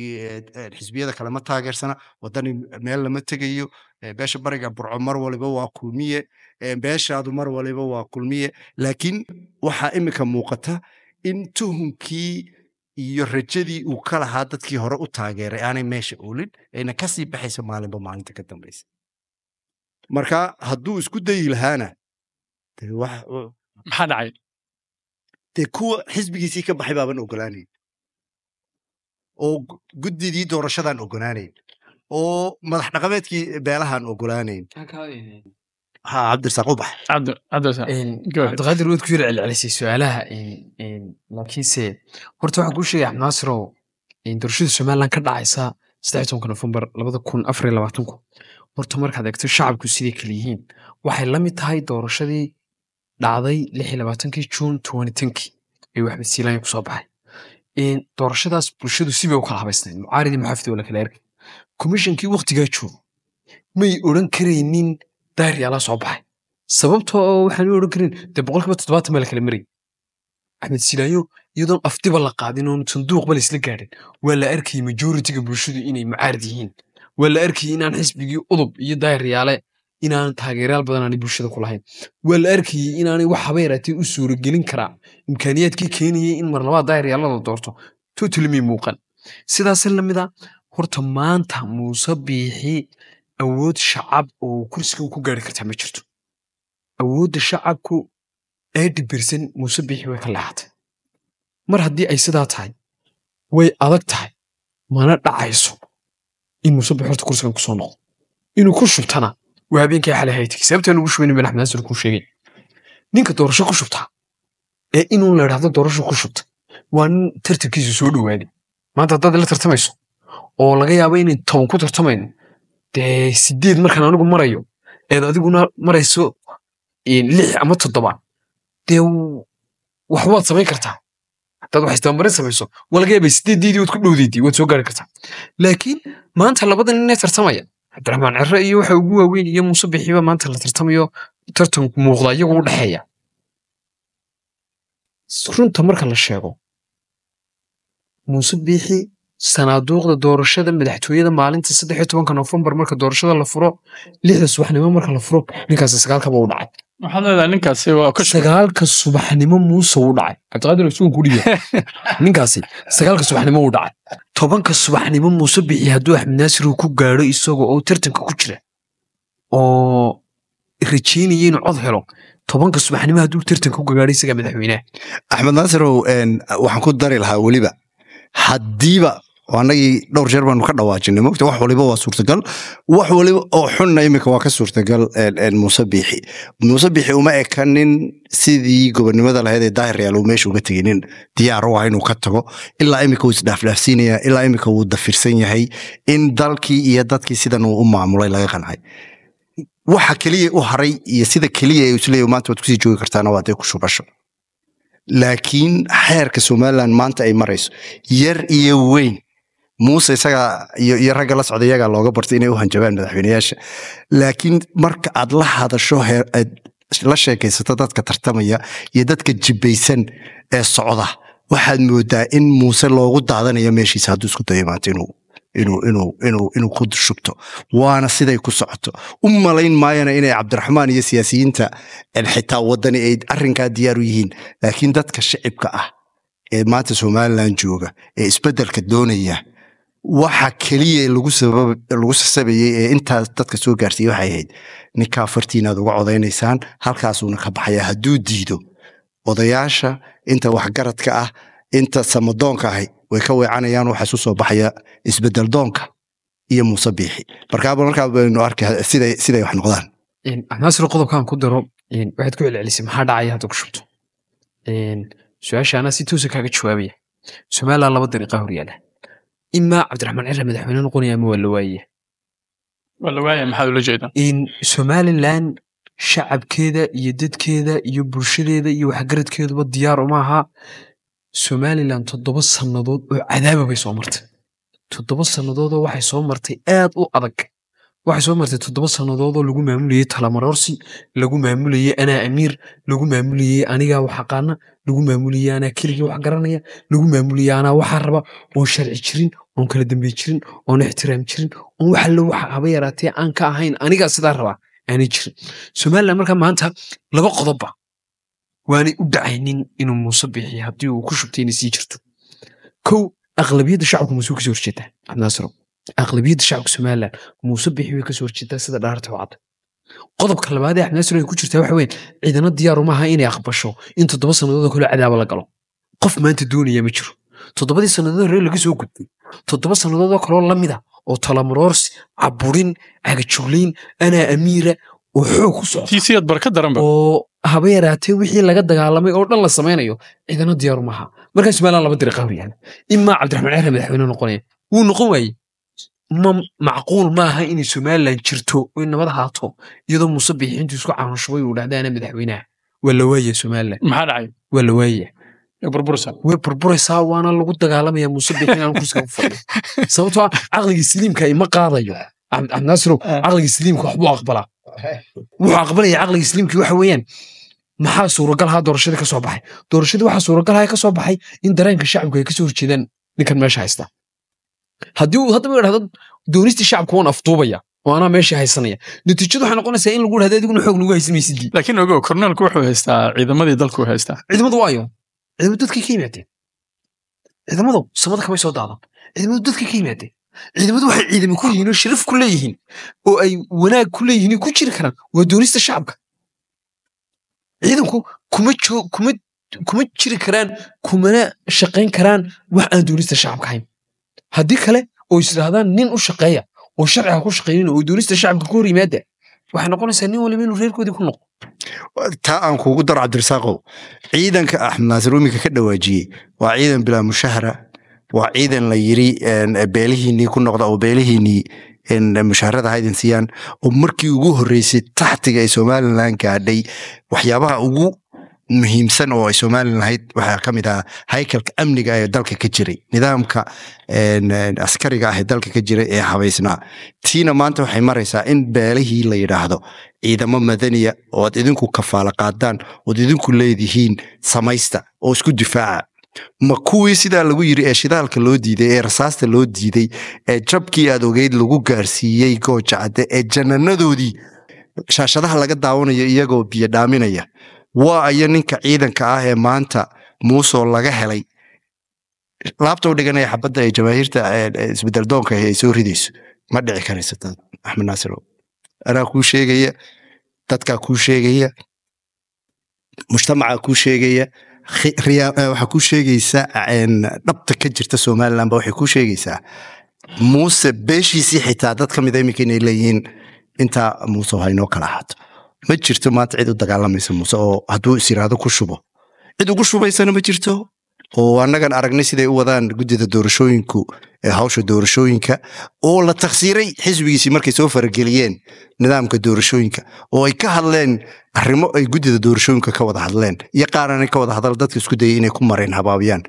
xisbiyada kale ma taageersana wadani meel lama tegayo beesha bariga burco mar waliba waa kulmiye beeshaadu mar waliba waa kulmiye laakiin waxaa iminka muuqata in tuhunkii iyo rajadii uu ka lahaa dadkii hore u taageeray aanay meesha oolin ayna kasii baxayso maalinba maalinta ka dambaysa marka hadduu isku dayi lahaana maxaa dhacay dee kuwa xisbigiisii ka baxay baaban ogolaanayn oo guddidii doorashadaan ogolaanayn oo madax dhaqameedkii beelahan ogolaanayn ha cabdirasaaq u bax waad ku yiri celcelisay su-aalaha laakiinse horta waxaan kuu sheegaya axmed doorashada somaliland ka dhacaysa saddex tobanka nofembar labada kun afar iyo labaatanku horta markaad egto shacabku siday kale yihiin waxay la mid tahay doorashadii dhacday ki juun ki ayuu axmed silaanya kusoo baxay doorashadaas bulshadu sibay u kala habaysnayd mucaarid muxaafid waa lakala ergay komishonkii waktigaa joogo may odran karaynin daariyaalaa soo baxay sababtoo ah waxaan u odhan karin dee boqol toddobaatan baa lakala marayay axmed silaayo iyadoon afdiba la qaadin oon sanduuqba laisla gaadhin waa la arkayay majoritiga bulshadu inay mucaarad yihiin waa la arkayay inaan xisbigii udub iyo daariyaale inaan taageerayaal badan aanay bulshada ku lahayn waa la arkayey inaanay wax habeeratay u suuragelin karaa imkaaniyaadkii keenayay in mar labaad doorto totolimi muuqan sidaas lamida ah, horta maanta muuse biixi awood shacab oo kursiga ku gaari kartaa ma jirto awoodda shacabku eedi bersan muuse biixi way ka leexatay mar haddii ay sidaa tahay way adag tahay mana dhacayso in muuse biixi horta kursigan kusoo noqdo inuu ku shubtana waa habeenkii xalay haytay sababtaan ugu shubaynin baan axmed xasan ku sheegay ninka doorasho ku shubta ee inuu la idhaahdo doorasho ku shubta waa nin tartankiisu soo dhowaaday maanta haddaad la tartamayso oo laga yaabo inayn toban ku tartamayno dee sideed markaan anigu marayo eed adiguna marayso lix ama toddoba dee wax samayn kartaa haddaad wax istabamarin samayso waa laga yaabay sideediidii waad ku dhowdeydii waad soo gaari kartaa laakiin maanta labadan inay tartamaya cabdiraxmaan cere iyo waxa ugu waaweyn iyo muuse bixiiba maanta la tartamayo tartanku muuqda iyagu u dhexeeya runta marka la sheego muuse biixi sanaaduuqda doorashada madaxtooyada maalinta saddex iyo tobanka novembar marka doorashada la furo lixda subaxnimo marka la furo ninkaasi sagaalkaba u dhacay waxaad leedahay ninkaasi waa sagaalka subaxnimo muuse uu dhacay cabdiqaadir isugu guriga [LAUGHS] ninkaasi sagaalka subaxnimo uu dhacay tobanka subaxnimo muuse bixi hadduu axmed naasir uu ku gaadho isaga oo tartanka ku jira oo rajaynaya inuu cod helo tobanka subaxnimo hadduu tartanka ku gagaadho isagaa madaxweyneha axmed naasirow waxaan ku dari lahaa weliba haddiiba oo anagii dhowr jeer baanu ka dhawaajinay mogta wax waliba waa suurtagal wax waliba oo xunna iminka waa ka suurtagal muuse biixi muuse biixi uma ekanin sidii gobonnimada lahayd ee daahir reyaal uu meesha uga teginin diyaaro ah inuu ka tago ilaa iminka wuu isdhaafdhaafsiinaya ilaa iminka wuu dafirsan yahay in dalkii iyo dadkii sidan uu u maamulay laga qancay waxa keliya u haray iyo sida keliya ee isleeya maanta waad kusii joogi kartaana waa dee ku shubasho laakiin xeerka somalilan maanta ay marayso yar iyo weyn muuse isaga iyo ragga la socda iyagaa looga bartay inay u hanjabaan madaxweyneyaasha laakiin marka aad la hadasho e, la sheekaysato dadka tartamaya iyo dadka jibaysan ee socda waxaad moodaa in muuse loogu daadanayo meeshiisa hadduu isku dayo maanta inuu inuu ku shubto waana siday ku socoto u malayn maayana inay cabdiraxmaan iyo siyaasiyiinta xitaa wadani ay arinkaa diyaar u yihiin laakiin dadka shicibka ah ee maanta somalilan jooga ee isbeddelka doonaya waxa keliya lagu sasabayey ee intaas dadka soo gaarsiiye waxay ahayd ninkaa fartiina aad uga codaynaysaan halkaasuuna ka baxaya hadduu diido odayaasha inta waxgaradka ah inta samadoonka ahi way ka weecanayaan waxaa soo baxaya isbedel doonka iyo muuse biixi markaaba markaa baynu siday wax noqdaan naasir qodobkaan ku daro waxaad ku celcelisay maxaa dhacaya hadda ku shubto su-aasha anaa si toosa ah kaaga jawaabaya somalilan laba dariiqa horyaala ima cabdiraxmaan cira madaxweyne noqonaya ama waa la maxaad ula jeedaa somalilan shacabkeeda iyo dadkeeda iyo bulshadeeda iyo waxgaradkeeduba diyaar uma aha somalilan toddoba sannadood oo cadaaba bay soo martay toddoba sannadoodoo waxay soo martay aad u adag waxay soo martay toddoba sannadoodoo lagu maamulayey talamarorsi lagu maamulayey anaa amiir lagu maamulayey anigaa waxaqaana lagu maamulayey anaa keligii wax garanaya lagu maamulayey anaa waxaa raba oon sharci jirin oon kala dambey jirin oon ixtiraam jirin oon wax alle waxa haba yaraatee aan ka ahayn anigaa sidaa rabaa aanay jirin somalilan marka maanta laba qodobba waanay u dhacaynin inuu muuse bixiyo haddii uu ku shubtay inay sii jirto kow aqlabiyadda shacabka muuse kasoo horjeetaa cabdinaasarow aqlabiyadda shacabka somalilan muuse bixi way kasoo horjeetaa sida dhaarta wacda qodobka labaad ee cabdinaasar ay ku jirtaa waxa weeye ciidana diyaaru maaha inay aqbasho in toddoba sannadood kaloo cadaaba la galo qof maanta doonaya ma jiro toddobadii sannadood hore laga soo gudbay toddoba sannadoodoo kaloo la mida oo talamarorsi caburin cagajugliin anaa amiira oo xoog ku socdaoo haba yaraatee wixii laga dagaalamay oo dhan la samaynayo ciidano diyaaru markaa somalilan laba dariiqa horyaan imaa cabdiraxmaan cere madaxweyne noqonaya wuu noqon waaye macquul maaha inay somalilan jirto oy nabad haato iyadoo muuse bixiintu isku caanushubay uu dhahda anaa madaxweynaha waa la waaya somalilan waa la waaya way burburaysaa waana lagu dagaalamaya muuse bixin caqligii siliimka ima qaadayo cabdinaasiro caqligii siliimka waxbuu aqbalaa wuxuu aqbalaya caqligii siliimkii waxa weeyaan maxaa suuragalaha doorashadii ka baxay doorashadii waxaa suuragalaha ka soo baxay in dareenka shacabku ay kasoo horjeedaan ninkan meesha haysta haddii uu haddaba idhahdo doonistii shacabku waan afduubaya oo meesha haysanaya natiijadu waxay noqonaysaa in lagu idhahdo adiguna xoog lagu haysan maysidii laakiin ogow korneelku wuxuu haystaa ciidamadii dalku haystaa ciidamadu waayo ciidamadu dadkay e ka yimaadeen ciidamadu samada kamay soo daadan ciidamadu dadkay ka yimaadeen ciidamadu waxay ciidamo ku yihiin oo sharaf ku leeyihiin oo ay wanaag ku leeyihiin ku jiri karaan waa e doonista shacabka ciidanku kuma kuma kuma jiri karaan kumana shaqayn karaan wax aan doonista shacabka ahayn haddii kale oo is idhaahdaan nin u shaqeeya oo sharciga ku shaqaynin oo e doonista shacabka ku hor yimaada waxay noqonaysaa nin waliba inuu reerkoodii ku noqo taa aan kuugu daro cabdirasaaqow ciidanka axmed naasir imika ka dhawaajiyey waa ciidan bilaa mushahara waa ciidan la yiri beelihiinii ku noqda oo beelihiinii mushaharada haydin siiyaan oo markii ugu horreysay taxtiga ay somalilan gaadhay waxyaabaha ugu muhiimsan oo ay somalilan ahayd waxaa ka mid ahaa haykalka amniga ee dalka ka jiray nidaamka askariga ah ee dalka ka jiray ee habaysnaa tiina maanta waxay maraysaa in beelihii la yidhaahdo ciidamo madaniya oo ad idinku kafaala qaadaan ood idinku leedihiin samaysta oo isku difaaca ma kuwii sidaa lagu yiri ee shidaalka loo diiday ee rasaasta loo diiday ee jabkii aad ogeyd lagu gaarsiiyey gooja ee jananadoodii shaashadaha laga daawanayo iyagoo biyo dhaaminaya waa ayo ninka ciidanka ah ee maanta muusoo laga helay laabta u dhiganaya xabadda ee jamaahiirta isbedeldoonka ahi ay soo ridayso ma dhici karaysa axmed naasir anaa kuu sheegaya dadkaa kuu sheegaya mujtamacaa kuu sheegaya waxaa kuu sheegaysa dhabta ka jirta somalilan ba waxay kuu sheegaysaa muuse beeshiisii xitaa dad ka mida iminka inay leeyihiin intaa muuse ha kala ahaato ma jirto maanta cid u dagaalamaysa muuse oo hadduu is yiraahdo ku shubo cid ugu shubaysana ma jirto oo annagan aragnay siday u wadaan guddida doorashooyinku ee hawsha doorashooyinka oo la taksiiray xisbigiisii markay soo farageliyeen nidaamka doorashooyinka oo ay ka hadleen arrimo ay guddida doorashooyinka ka wada hadleen iyo qaaranay ka wada hadal dadka isku dayay inay ku mareen habaabiyaan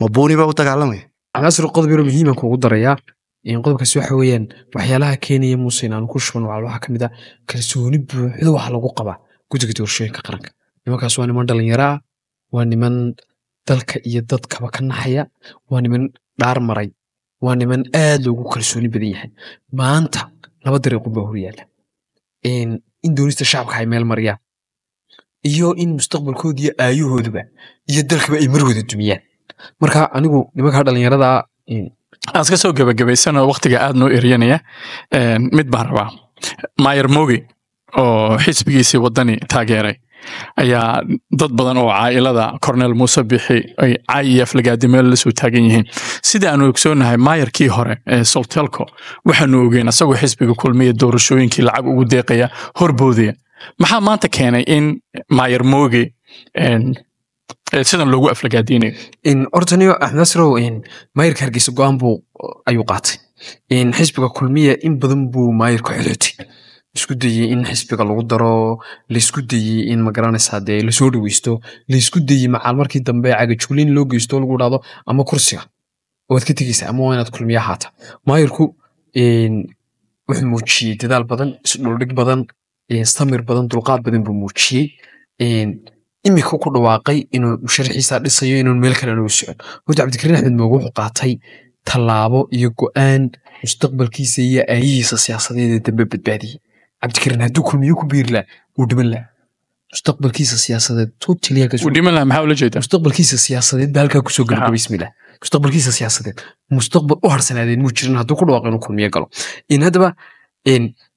mabuuni baa u dagaalamaya masr qodbiro muhiiman kuugu darayaa qodobkaas waxa weyaan waxyaalaha keenaya muuse inaanu ku shubno waxaa kamid a ah kalsooni buuxdo waxa lagu qabaa guddiga doorashooyinka qaranka nimankaas waa niman dhalinyaro waa niman dalka iyo dadkaba ka naxaya waa niman dhaar maray waa niman aad loogu kalsooni badan yahay maanta laba dariiqun baa horyaala in doonista shacabka ay meel mariyaan iyo in mustaqbalkooda iyo aayahooduba iyo dalkaba ay mar wada dumiyaan marka anigu nimankaa dhalinyarada aan iska soo gabagabaysanoo waktiga aad noo eryanaya mid baan rabaa maayer mogi oo xisbigiisii waddani taageeray ayaa dad badan oo caailada corneel muuse bixi ay cayf lagaadimeel la soo taagan yihiin sida aanu ogsoonahay maayarkii hore ee soltelco waxaanu ogeen isagoo xisbiga kulmiya doorashooyinkii lacag ugu deeqaya horboodaya maxaa maanta keenay in maayer mogi sidan loogu aflagaadiinayo ortanio axmednasrow ah maayirka hargeysa go-aan buu ayuu qaatay xisbiga kulmiya in badan buu maayirku xidhiirtay laisku dayey in xisbiga lagu daro laisku dayey in magaranaysaa dee lasoo dhaweysto laisku dayey macaal markii dambe cagajugliin loo geysto lagu dhahdo ama kursiga waad ka tegeysaa ama waa inaad kulmiya ahaata maayirku wuxuu muujiyey dadaal badan isdholdhig badan samir badan dulqaad badan buu muujiyey imika ku dhawaaqay inuu sharxiisa dhisayo inuun meel kale nugu socon horta cabdikariin axmed mooge wuxuu qaatay tallaabo iyo go'aan mustaqbalkiisa iyo aayihiisa siyaasadeed ee dambe badbaadiyey cabdikariin hadduu kulmiyo ku biiri laha wuu dhiman laha mustaqbalkiisa siyaasadeed totaliymustaqbalkiisa siyaasadeed baa halkaa kusoo gabagabaysmi laha mustaqbalkiisa siyaasadeed mustaqbal u harsanaadeen muu jirin hadduu ku dhawaaqo inuu kulmiyo galo in haddaba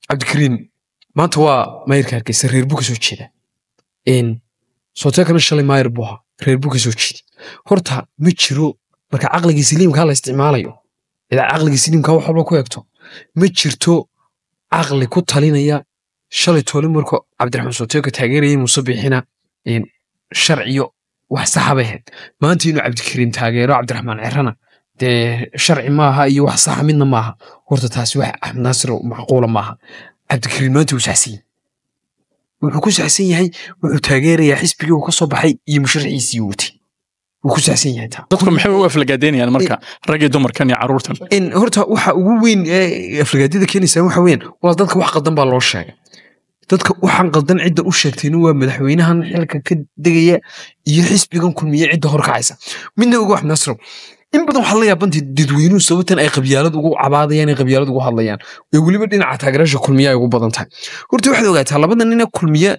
cabdikariin maanta waa maayirka hargeysa reerbu ka soo jeeda sooteekana shalay maayar buu ahaa reerbu ka soo horta ma jiro marka caqliga siliimkaa la isticmaalayo ida caqliga siliimkaa wax ku eegto ma jirto caqli ku talinaya shalay toole markuu cabdiraxmaan sooteeka taageerayay muuse biixina sharciyo wax saxa ah ahayd maanta inuu cabdikariim taageero cabdiraxmaan cirana dee sharci maaha iyo wax saxa midna maaha horta taasi wax axmed naasir macquula maaha cabdikariim maanta wuu saxsiyin wuxuu ku saxsan yahay wuxuu taageerayaa xisbigii uu kasoo baxay iyo musharaciisii watay wuu ku saxsan yahay taa dadku maxay u aflagaadeynayaan marka rag dumarkan iyo carruurtan in horta waxa ugu weyn ee aflagaadyada keenaysaa waxa weeyaan waa dadka wax qaldan baa loo sheegay dadka waxaan qaldan cidda u sheegtayna waa madaxweynahan xilka ka degaya iyo xisbigan kulmiya cidda horkacaysa midna oga wax nasrow in badan waxaa la yaabanti dadweynuhu sababtan ay qabyaalad ugu cabaadayaan ay qabyaalad ugu hadlayaan ee weliba dhinaca taageerasha kulmiya ay ugu badan tahay horta waxaad ogaataa labada nina kulmiye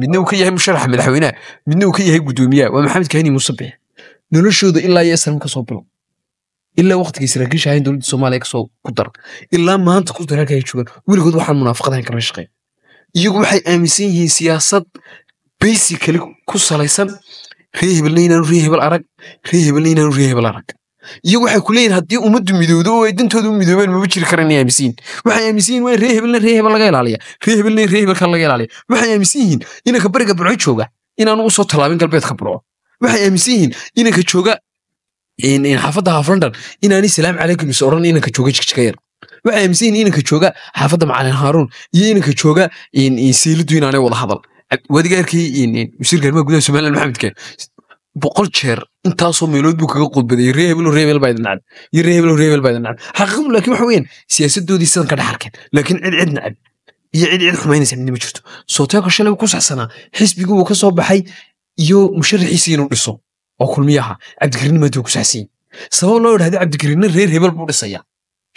midna uu ka yahay musharaxa madaxweynaha midna uu ka yahay guddoomiyaha waa maxamed kahani muuse biix noloshooda ilaa iyo islam kasoo bilow ilaa waqtigii saraakiisha ahayn dowladda soomaaliya kasoo ku daran ilaa maanta ku dar halka ay joogaan weligood waxaan munaafaqadahan kala shaqeyn iyagu waxay aaminsan yihiin siyaasad basic ku salaysan ree hebelnaynaanu ree hebel arag ree hebelnaynaanu ree hebel arag iyo waxay ku leeyihin haddii ummadu midoodo oo ay dantooda u midoobeen maba jiri karan ay aaminsan yihin waxay aaminsan yihin waa in ree hebelna ree hebel laga ilaaliya ree hebelna ree hebel kale laga ilaaliya waxay aaminsan yihiin inanka bariga burco jooga inaanu u tallaabin galbeedka burco waxay aaminsan yihiin inanka jooga xaafadda haaf london inaanay salaam calaykum is odhan inanka jooga jigjika yar waxay aaminsan yihin inanka jooga xaafadda macalin haaruun iyo inanka jooga seelidu inaanay wada hadal wadigaarkii wasiirka arrimaha gudaha somalilan maxamed keen boqol jeer intaasoo meelood buu kaga qudbaday reer hebelo reer hebel iyo reer hebelo reer hebel baa idin waxa weeyaan siyaasadoodii sidan ka dhex arkeen laakiin cid nacab iyo cid xumaynaysa midna ma jirto sooteeko shalay ku saxsanaa xisbigii wuu ka baxay iyo musharaxiisii inuu dhiso oo kulmiyaha cabdikariinna maanta ku saxsanyin sabab loo idhahdo cabdikariinna reer hebel buu dhisayaa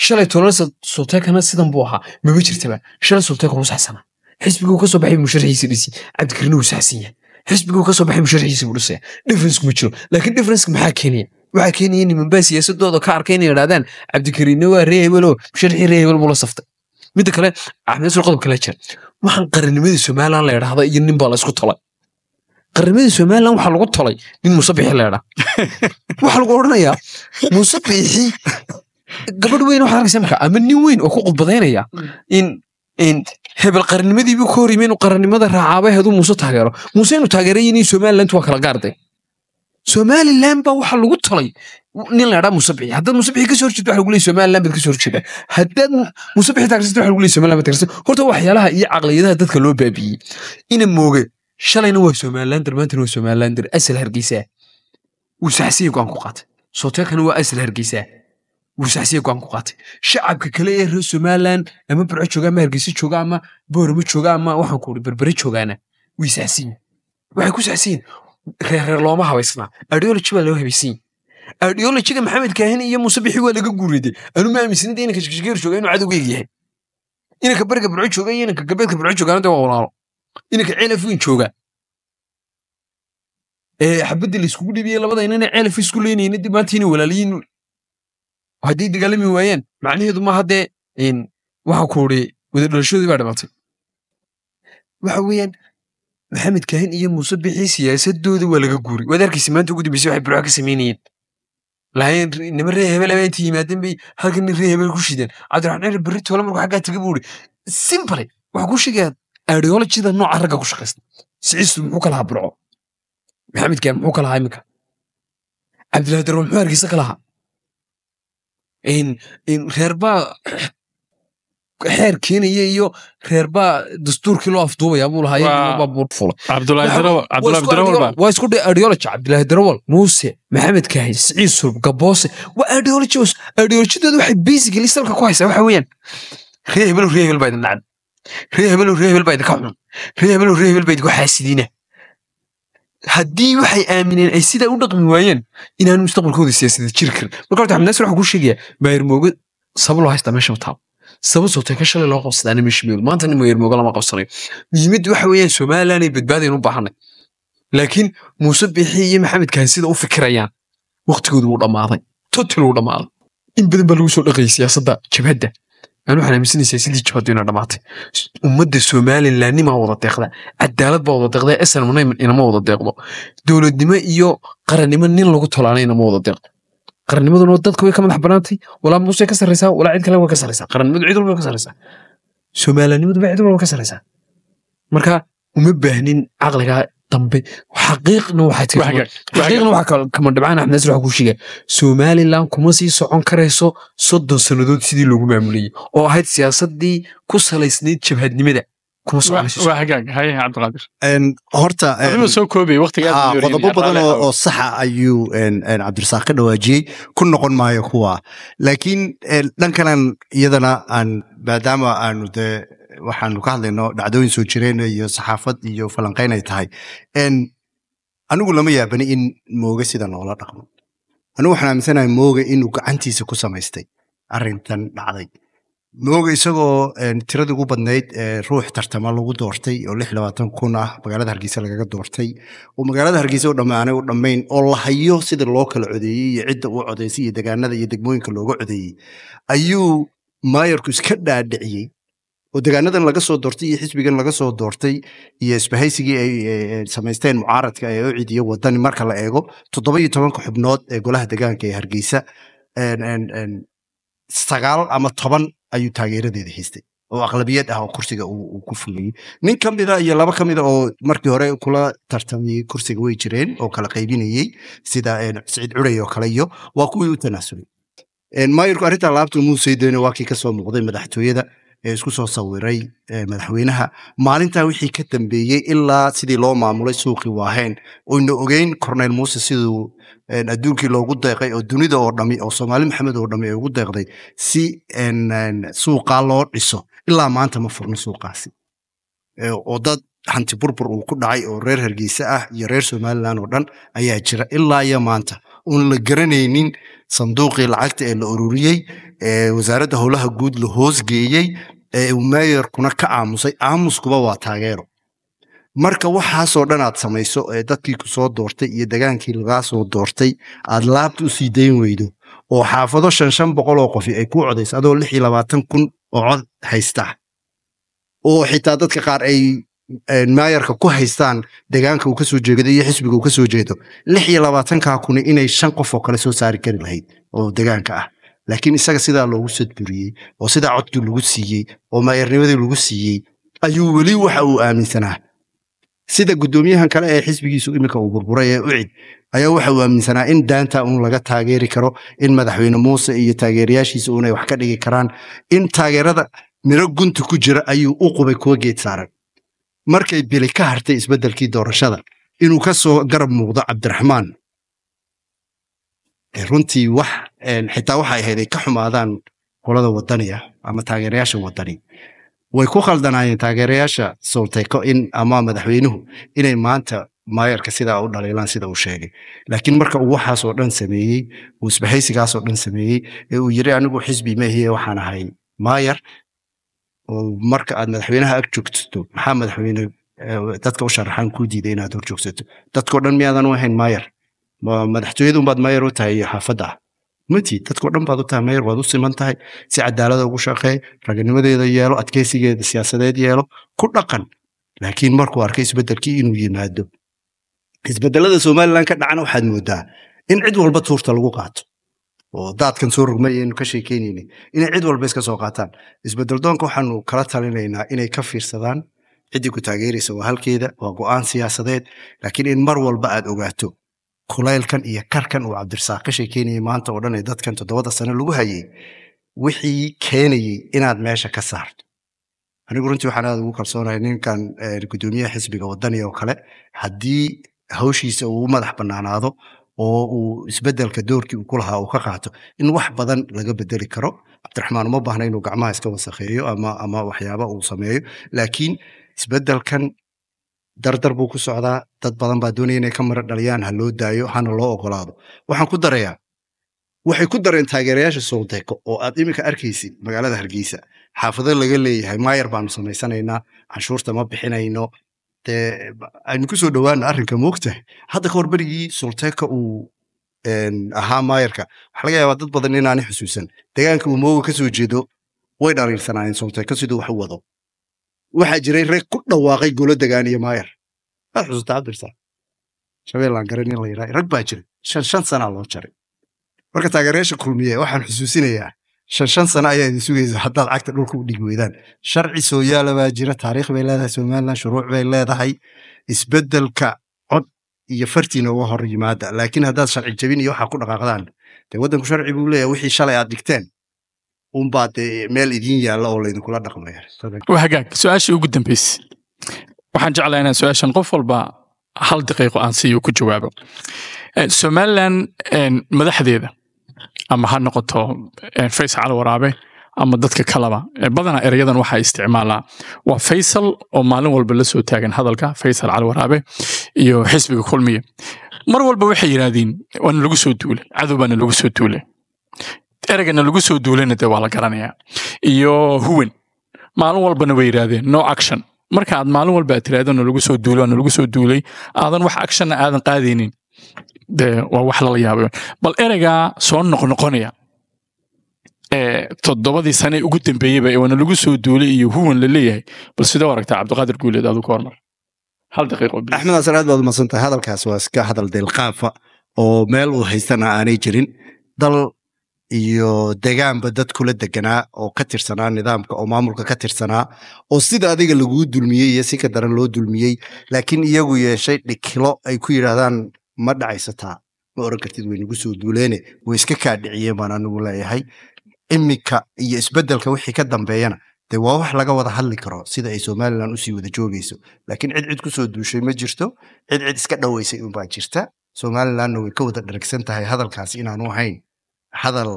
shalay tolana sooteekana sidan buu ahaa maba jirtaba shalay sooteeka ku saxsanaa xisbigu kasoo soo baxay musharaxiisi dhisi cabdikarina saxsan yahay xisbiguu ka baxay musharaxiisi buu dhisaya difference ma jiro laakiin difference maxaa keenaya waxaa keenaya nimanbaa siyaasadooda ka arkay inay idhahdaan cabdikariinna waa ree hebeloo musharaxii ree hebel buu saftay midda kale axmedsur qodobka la jira waxaan qarannimadii somalilan la idhaahda iyo nin baa la tolay qarnimadii somalilan waxaa lagu tolay nin muuse la idhaa waxaa lagu odhanayaa muuse gabadh weyn waxaad arkaysa marka ama nin weyn oo ku qudbadaynaya in hebel qaranimadii ka hor yimi inuu qarannimada raacaaba muuse taageero muuse inuu taageeray inii somaliland waa kala gaarday somaliland waxa lagu talay nin la yadhaa muuse bixi kasoo horjeedo waxa lagu leeyay somaliland baad kasoo horjeedaa haddaad muuse bixi taageersato lagu leeyay somaliland baad taageersato horta waxyaalaha iyo caqliyadaha dadka loo baabiyey ina mooge shalayna waa somalilander maantana waa somalilander asal hargeysaa wuu saxsiyay go'aan ku qaatay sooteekana waa asal hargeysaa wusasiya shacabka kale ee reer somalilan ama burco jooga ama hargeysa jooga ama boorama jooga ama waxaan ku uri joogaana way saasiyin waxay ku saasiyin reerreer looma habaysnaa ideology baa loo habaysin ideologyga maxamed kaahine iyo muuse waa laga guureeday anu ma aaminsinin inanka shakishageer jooga inuu cadowgeyga yahay inanka bariga burco jooga iyo inanka galbeedka burco joogaana waa walaalo inanka ceel afweyn jooga xabadda eh, la iskugu dhibiyey labada inana ceel isku leynayna dib maanta walaaliyiin hadday dagaalami waayeen macnaheedu maaha dee waxa ku uri baa dhimatay waxa weeyaan maxamed kaahin iyo muuse bixii siyaasadooda waa laga guuray wadaarkiisi maanta ugu dambeysay waxay burco ka samaynayeen lahayn nima ree hebel abaa yimaadeen bay halkan nin ree hebel ku shideen cabdiraxmaan cili berri toole markuu xaggaa taga buuri simple waxaa ku sheegayaa ideolojida nooca ragga ku shaqaysta sicistu muxuu ka burco maxamed kaahin muxuu ka iminka cabdilaahi muxuu hargeysa ka reerbaa xeer keenaya iyo reerbaa dastuurkii loo afduubaya buu lahaa iyagaba buurfula isku dhii ideology cabdilaahi darawal muuse maxamed kahin siciid gaboose waa ideology ideologideedu waxay basically salka ku haysaa waxa weeyaan ree hebelo ree hebel baa idin dhacda ree hebelo hebel baa idinka xun ree hebelo ree hebel baa idinku xaasidiina haddii waxay aamineen ay sidaa u dhaqmi waayeen inaanu mustaqbalkooda siyaasadeed jiri karin marka horta xamdinasir waxaa kuu sheegaya bayrmooge saba loo haysta meesha taab saba sootay ka shalay loo qabsadaana meesha meelu maanta nimo yermooge lama qabsanayo muhiimaddu waxa weeyaan somalilanay badbaadayn u baahanay laakiin muuse biixi iyo maxamed kahan sida u fikirayaan waqtigoodu wuu dhammaaday total wuu dhammaaday in badan baa lagu soo dhaqayay siyaasadda jabhadda aan waxaan aaminsanaysay sidii jihadu ina dhamaatay ummadda somalilan nimaa wada deeqda cadaalad baa wada deeqda esalmana inama wada deeqdo dowladnimo iyo qarannimo nin lagu tolaanay inama wada deeqdo qarannimaduna dadka way ka madax banaantay walaa muuse ka sarreysaa walaa cid kale way ka sarreysaa qarannimadu cid walba ka sarreysaa somalilanimaduba cid walba ka sarreysaa marka uma baahnin caqligaa dambe xaqiiqna waxaa kama dhibcaan ah, axmed kuma sii socon karayso soddon sannadood sidii loogu maamulayay oo ahayd siyaasadii ku salaysnayd jabhadnimada ah, qodobo badan oo saxa ayuu cabdirasaaq dhawaajiyey ku noqon maayo kuwa laakiin dhan kalan iyadana aan maadaama aanu dee waxaanu ka hadlayno dhacdooyin soo jireenna iyo saxaafad iyo falanqayn ay tahay anigu lama yaabani in mooge sida noola dhaqmo anigu waxaan aaminsanahay mooge inuu gacantiisa ku samaystay arintan dhacday mooge isagoo tiradii ugu badnayd ruux tartama lagu doortay oo lix labaatan kun ah magaalada hargeysa lagaga doortay oo magaalada hargeysa oo dhammaanay u dhammayn oo la hayo sida loo kala codeeyey iyo cidda uu codeysay iyo degaanada iyo degmooyinka looga codeeyey ayuu maayarku iska dhaadhiciyey oo degaanadan laga soo doortay iyo xisbigan laga soo doortay iyo isbahaysigii ay samaysteen mucaaradka ee ucid iyo wadani marka la eego toddobayo tobanka xubnood ee golaha degaanka ee hargeysa sagaal ama toban ayuu taageeradeeda haystay oo aqlabiyad ah oo kursiga uu ku fuliyey nin ka mida iyo laba ka mida oo markii hore kula tartamayey kursiga way jireen oo kala qaybinayey sida siciid curay oo kale iyo waa kuwii u tanaasulay maayirku arrinta laabtu muu waa kii kasoo muuqday madaxtooyada ee isku soo sawiray madaxweynaha maalintaa wixii ka dambeeyey ilaa sidii loo maamulay suuqii waahayn oyna ogeyn corneyl muuse siduu adduunkii loogu deeqay oo dunida oo dhami oo soomaali maxamed oo dhami ay ugu deeqday si suuqaa loo dhiso ilaa maanta ma furno suuqaasi oo dad hanti burbur uu ku dhacay oo reer hargeysa ah iyo reer somalilan oo dhan ayaa jira ilaa iyo maanta uun la garanaynin sanduuqii lacagta ee la ururiyey ee wasaaradda howlaha guud la hoosgeeyey ee uu meeyarkuna ka aamusay aamuskuba waa taageero marka waxaasoo dhan aad samayso ee dadkii ku doortay iyo degaankii lagaa soo doortay aad laabta usii dayn weydo oo xaafado shan shan boqol oo qofi ay kuu codayso adoo lix iyo labaatan kun oo cod haystaa oo xitaa dadka qaar ay maayarka ku haystaan degaanka uu ka jeegado iyo xisbiga uu ka jeedo lix iyo labaatankaa kuna inay shan qof oo kale soo saari kari lahayd oo degaanka ah laakiin isaga sidaa loogu sadburiyey oo sidaa codkii lagu siiyey oo maayarnimadii lagu siiyey ayuu weli waxa uu aaminsanaa sida guddoomiyahan kale ee xisbigiisu iminka uu burburay ee ucid ayaa waxa uu aaminsanaa in daanta uun laga taageeri karo in madaxweyne muuse iyo taageerayaashiisa uunay wax ka dhigi karaan in taageerada miro gunta ku jira ayuu u qubay kuwa geed saaran markay bili ka hartay isbeddelkii doorashada inuu ka soo garab muuqdo cabdiraxmaan Eh, runtii wax eh, xitaa waxay ahayd ay ka xumaadaan qolada wadaniya ah, ama taageerayaasha wadani way ku khaldanaayeen taageerayaasha sultayko in ama madaxweynuhu inay maanta maayarka sidaa u dhaliilaan sida uu sheegay laakiin marka uu waxaasoo dhan sameeyey uu isbahaysigaasoo dhan sameeyey ee uu yiri anigu xisbi mehiye waxaan ahay maayar oo marka aad madaxweynaha ag joogsato maxaa madaxweyne eh, dadka u sharaxan kuu diiday inaad hor joogsato dhan miyaadan u ahayn maayar madaxtooyadunbaad mayer u tahay iyo xaafadda ah matid dhan baad u tahay mayer waad u siman tahay si cadaalada ugu shaqee raganimadeeda yeelo adkeysigeeda siyaasadeed yeelo ku dhaqan laakiin markuu arkay isbedelkii inuu yimaado isbedelada somalilan ka dhacana waxaad moodaa in cid walba tuurta lagu qaato oo daadkan soo rogmay aynu ka sheekeynayna inay cid walba iska soo qaataan isbedeldoonka waxaanu kala talinaynaa inay ka fiirsadaan ciddii ku taageeraysa waa halkeeda waa go'aan siyaasadeed laakiin in mar walba aad ogaato kulaylkan iyo karkan uu cabdirsaaqishay keenayay maanta oo dhan ee dadkan toddobada sano lagu hayay wixii keenayey inaad meesha ka saarto anigu runtii waxaan aad ugu kalsoonahay ninkan guddoomiyaha xisbiga wadani oo kale haddii hawshiisa uu madax bannaanaado oo uu isbeddelka doorkii uu ku lahaa uu ka qaato in wax badan laga bedeli karo cabdiraxmaan uma baahna inuu gacmaha iska wasakheeyo ama ama waxyaaba uu sameeyo laakiin isbeddelkan dardar buu ku socdaa dad badan baa doonaya inay ka mara dhaliyaan ha loo daayo hana loo ogolaado waxaan ku darayaa waxay ku dareen taageerayaasha sowdeeko oo aad iminka arkaysid magaalada hargeysa xaafado laga leeyahay maayar baanu samaysanaynaa canshuurta ma bixinayno dee aynu ku soo arrinka moogtahay hadda ka hor berigii uu ahaa maayarka waxaa laga yaabaa dad badan inaanay xusuusan deegaanka uu mooga ka jeedo way dhaliirsanaayeen sulteeka siduu wax u wado waxaa jiray reeg ku dhawaaqay guulo degaan iyo maayar waad xusuuta cabdirsaaq shabeellaan garan in la yidhaa rag baa jiray shan shan sanaa loo jaray marka taageerayaasha kulmiye waxaan xusuusinayaa shan shan sano ayaa idin sugaysa haddaad cagta dhulka u dhigi weydaan sharci sooyaala baa jira taariikh bay leedahay somalilan shuruuc bay leedahay isbeddelka cod iyo fartiina uga hor yimaada laakiin haddaad sharci jabin iyo waxaa ku dhaqaaqdaan dee waddanku sharci buu leeyahay wixii shalay aad dhigteen unbaa dee meel idiin yaalla oo laydinkula dhaqmaya hagaag su-aashii ugu dambeysay waxaan jeclaa inaan su-aashan qof walba hal daqiiqo aan siiyo ku jawaabo eh, somalilan eh, madaxdeeda ama ha noqoto eh, faysal waraabe ama dadka kaleba badanaa ereyadan waxaa isticmaalaa waa faysal oo maalin walba la taagan hadalka faysal calwaraabe iyo xisbiga kulmiya mar walba waxay yidhaahdeen waana lagu soo duulay cadowbaana lagu soo duulay eragana lagu soo duulana de waa la garanayaa iyo huwan maalin walbana way yidhaahdeen no action markaaad maalin walba aad tirahdo lagu soo duulo na lagu soo duulay aadan wax actionna aadan qaadaynin de waa wax lala yaabayo bal ereygaa soo noqnoqonaya ee toddobadii sane ugu dambeeyeyba ee waana lagu soo duulay iyo huwan la leeyahay bal sidoo aragtaa cabdiqaadir guuleed adigu ka hormar hal daqiiqoaxmed asar aad baad umadsantahay hadalkaas waa iska hadal deelqaafa oo meel uu haystana aanay jirin dal iyo degaanba dad kula deganaa oo ka tirsanaa nidaamka oo maamulka ka tirsanaa oo sida adiga laguu dulmiyey iyo si ka daran loo dulmiyey laakiin iyagu yeeshay dhikilo ay ku yidhaahdaan ma dhacaysataa ma oran kartid waynagu soo duuleene way iska kaadhiciyeen baan anigu leeyahay iminka iyo isbedelka wixii ka dambeeyana dee waa wax laga wada hadli karo sida ay somalilan usii wada joogayso laakiin cid cid kusoo duushay ma jirto cid cid iska dhoweysay unbaa jirta somalilanna way ka wada dharagsan tahay hadalkaasi inaanu ahayn hadal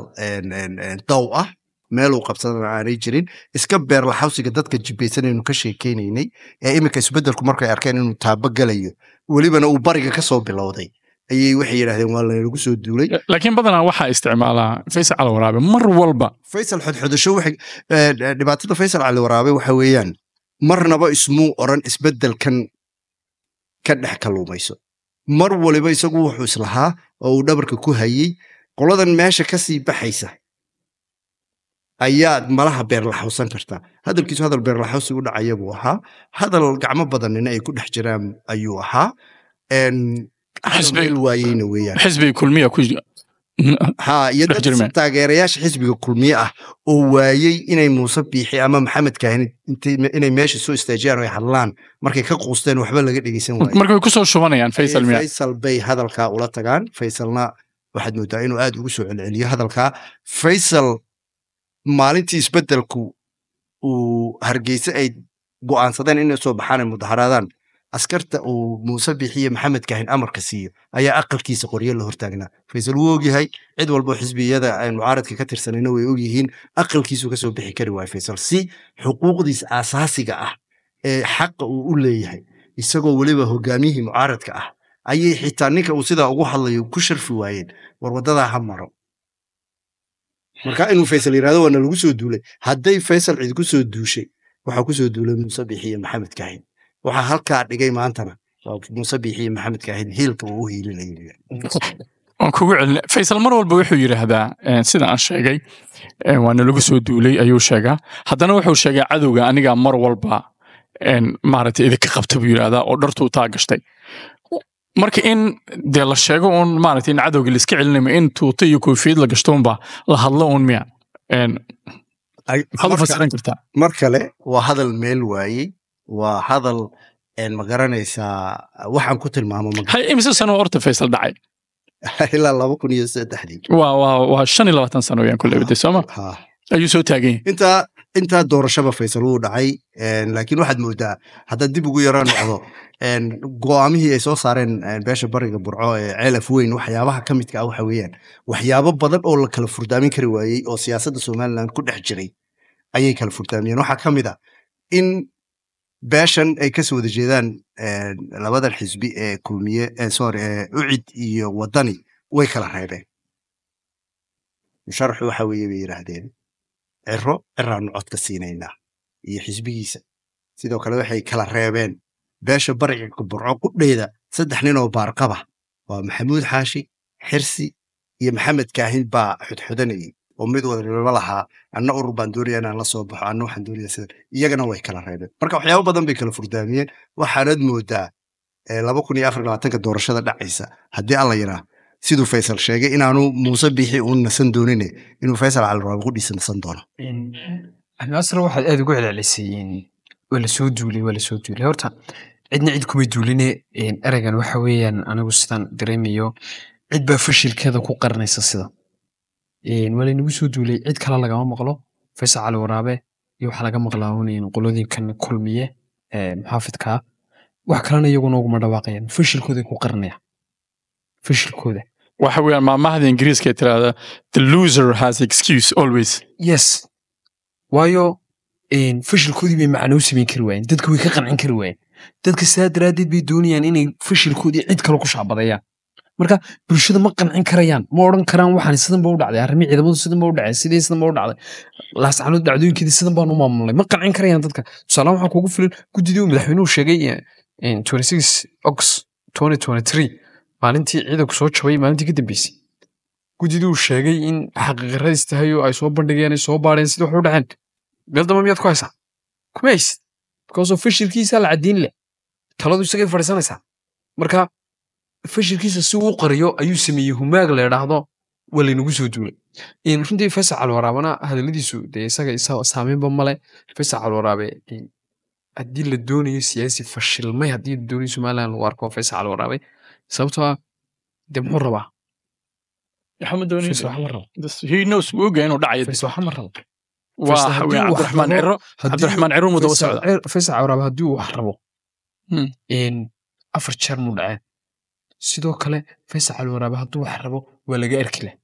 daw ah meeluu qabsadana aanay jirin iska beerlaxawsiga dadka jibeysanaynu ka sheekeynaynay ee iminka isbedelku markay arkeen inuu taabo galayo welibana uu bariga kasoo bilowday ayay waxay yidhahdeen waa lanagu soo duulay laakiin badanaa waxaa isticmaalaa faysal caliwaraabe mar walba faysal xodxodasho dhibaatada faysal caliwaraabe waxa weeyaan marnaba ismuu oran isbedelkan ka dhex kaluumayso mar waliba isagu wuxuu islahaa oo uu dhabarka ku hayey qoladan meesha kasii baxaysa ayaad malaha beerlaxawsan kartaa hadalkiisu hadal beerlaxawsi u dhacaya ahaa hadal gacmo badanina ay ku dhex jiraan ayuu ahaa waayeyna weeyaan taageerayaasha xisbiga kulmiye ah oo waayey inay muuse biixi ama maxamed kaahine inay meesha soo istaajiyaan oo ay hadlaan markay ka quusteen waxba laga dhegeysan waaye kusoo shubanayaan faysal miya bay hadalkaa ula tagaan faysalna waxaad moodaa inuu aad ugu soo celceliyo hadalkaa faysal maalintii isbedelku uu hargeyse ay go'aansadeen inay soo baxaan ay mudaharaadaan askarta uu muuse bixiye maxamed kahin amarka siiyo ayaa aqalkiisa qoryo la hortaagnaa faysal wuu ogyahay cid walbo xisbiyada ay mucaaradka ka tirsanayna way ogyihiin aqalkiisu kasoo bixi kari waaya faysal si xuquuqdiisa asaasiga ah ee xaqa uu u leeyahay isagoo weliba hogaamiyihii mucaaradka ah ayay xitaa ninka uu sidaa ugu hadlayo ku sharfi waayeen war waddadaa ha maro marka inuu faysal yirahdo waana lagu soo duulay hadday faysal cid ku soo duushay waxaa ku duulay muuse biixiyo maxamed kaahin waxaa halkaa dhigay maantana waa muuse biixiyo maxamed kaahin hiilka uu u hiilinaya kugu celina faysal mar walba wuxuu yidhaahdaa sida aan sheegay waana lagu soo duulay ayuu sheegaa haddana wuxuu sheegaa cadowga anigaa mar walba maaragtay idinka qabta buu yidhaahdaa oo dhartuu taa gashtay marka in dee la sheego uun maarata in cadowgii la iska celinaymo in tuuta iyo koofiid la gashtounba la hadlo uun miya waxaad kartaa mar kale waa hadal meel waayey waa hadal ma garanaysaa waxaan ku tilmaamo imise sano horta faysal dhacay [LAUGHS] ilaa laba kun iyo saddexdii waa waa waa shan iyo labaatan sano wayaan kulebade sooma ayuu soo taaganya intaa intaa doorashaba faysal wuu dhacay laakiin waxaad moodaa haddaad dib ugu yaraan dhacdo go-aamihii ay soo saareen beesha bariga burco ee ceelaf weyn waxyaabaha ka midka ah waxa weeyaan waxyaabo badan oo la kala furdaamin kari waayey oo siyaasadda somalilan ku dhex jiray ayay kala furdaamiyeen waxaa ka mid ah in beeshan ay kasoo wada jeedaan labadan xisbi ee kulmiye sorry ee ucid iyo wadani way kala reebeen musharaxu waxa weeye bay yidhaahdeen cero ceraanu codka siinaynaa iyo xisbigiisa sidoo kale waxay kala reebeen beesha barciga burco qudheyda saddex ninoo baarqaba waa maxamuud xaashi xirsi iyo maxamed kaahin baa xudxudanayay oo mid wadriba lahaa anna urur baan doonaya inaan la soo baxo anna waxaan doonaya sida iyagana way kala reebeen marka waxyaaba badan bay kala furdaamiyeen waxaanad moodaa laba kun iyo afar labatanka doorashada dhacaysa haddii alla yaraa siduu faysal sheegay inaanu muuse bixi uun nasan doonine inuu faysal calirawaab qudhiisa nasan doono asr waxaad aad ugu celcelisiiin waa lasoo duulay waa lasoo duulay horta cidna cid kuma duuline ereygan waxa weeyaan anigu sidaan dareemayo cid baa fashilkeeda ku qarinaysa sida waa laynagu soo duulay cid kale lagama maqlo faysal cali waraabe iyo waxaa laga maqlaa un qoladiinkan kulmiye muxaafidkaa wax kalena iyaguna uguma dhawaaqayaan fashilkooday ku qarinayaan fashilkooda waxa weeyaan maamahda ingiriiska ay tiraahdaa the loser has excuse always yes waayo fashilkoodii bay macnuu samayn kari waayeen dadka way ka qancin kari waayeen dadka sidaa daraaddeed bay doonayaan inay fashilkoodii cid kale ku shaabadayaan marka bulshada ma qancin karayaan ma odhan karaan waxaan sidan ba u dhacday arrimii ciidamadu sidan ba u dhacay sidii sidan ba u dhacday laascanood dhacdooyinkeedii sidan baan u maamulnay ma qancin karayaan dadka tusaale waxaa kuugu filan guddidii uu madaxweynuhu sheegay 26 ox 2023 maalintii ciidanku soo jabay maalintii ka dambeysay gudiduu sheegay in xaqiiqiradiis tahay ay soo bandhigeen ay soo baadheen sida wax dhaceen meel damba miyaad ku haysaa kuma haysid bikaasoo fashilkiisaa la caddiin leh taladu isagay fadhiisanaysaa marka fashilkiisa si uu qariyo ayuu sameeyey humaag la idhaahdo waa laynagu soo duulay runtii fasax alwaraabana hadalladiisu dee isaga saameynba male fasax alwaraabe haddii la doonayo siyaasi fashilmay haddii la doonayo somaliland lagu arko fasax alwaraabe sababtoo ah de muxuu rabaa fasax waraab haddii uu wax rabo hmm. afar jeer muu dhaceen sidoo kale fasax alwaraab hadduu wax rabo waa laga arki leh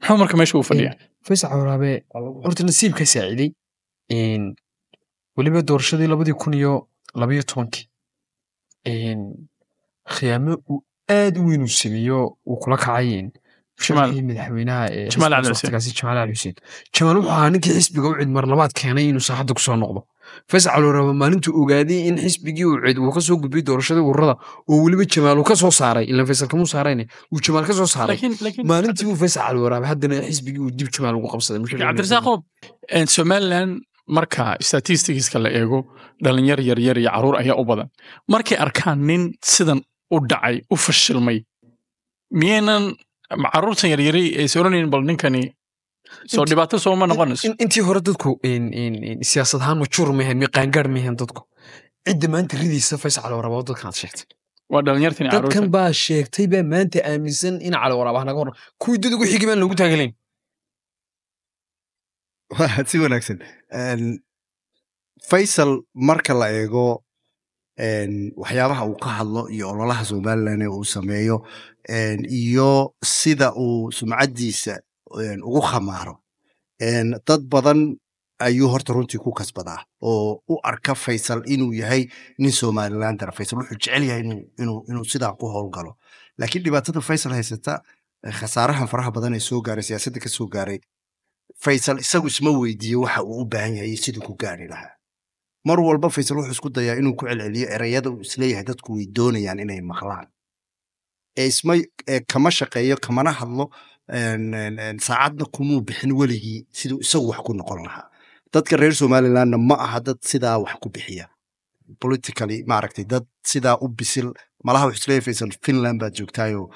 maxaa marka meesha uu fadhiya fasax waraabe horta nasiibka saaciiday weliba doorashadii labadii kun iyo labayo tobankii khiyaamo uu aad u weyn uu sameeyo uu kula kacayeen shirkii wuxuu ahaa ninkii xisbiga u cid marlabaad keenay inuu saaxadda kusoo noqdo faysal calooraba maalintuu ogaaday in xisbigii uu cid uu ka gudbay doorashadii ururada oo weliba jamaal uu ka saaray ilan faysal kamuu saarayne uu jamaal ka saaray maalintii buu faysal calooraba haddana xisbigii uu dib jamaal ugu qabsaday cabdirasaaqo somaliland marka statistikiska la eego dhalinyar yaryar iyo caruur ayaa u badan markay arkaan nin sidan u dhacay u fashilmay miyaynan caruurtan yaryari aysa odhanayn bal ninkani soo dhibaato sooma noqonayso intii hore dadku siyaasad ahaan majuur mahan miqaangaar mahan dadku cidda maanta ridiisa fayscalow rabaa dadkan aad sheegtay dadkan baa sheegtay baa maanta aaminsan in cali waraabah naga hor kuwii dad ugu xigi baan loogu taagalayn si wanaagsan faysal marka la eego waxyaabaha uu ka hadlo iyo ololaha somalilan ee uu sameeyo iyo sida uu sumcaddiisa ugu khamaaro dad badan ayuu horta runtii ku kasbadaa oo u arka faysal inuu yahay nin somalilan faysal wuxuu jecel yahay inuu sidaa ku howlgalo laakiin dhibaatada faysal haysata khasaarahan faraha badan ee soo gaaray siyaasadda ka gaaray faysal isagu isma weydiiye waxa uu u baahan yahay siduu ku gaari lahaa mar walba faysal wuxuu isku dayaa inuu ku celceliyo ereyada uu isleeyahay dadku way doonayaan inay maqlaan isma kama shaqeeyo kamana hadlo saacadna kumuu bixin weligii siduu isagu wax ku noqon lahaa dadka reer somalilandna ma aha dad sidaa wax ku bixiya politically maaragtay dad sidaa u bisil malaha wuxuu isleeyahay faysal finland baad joogtaayoo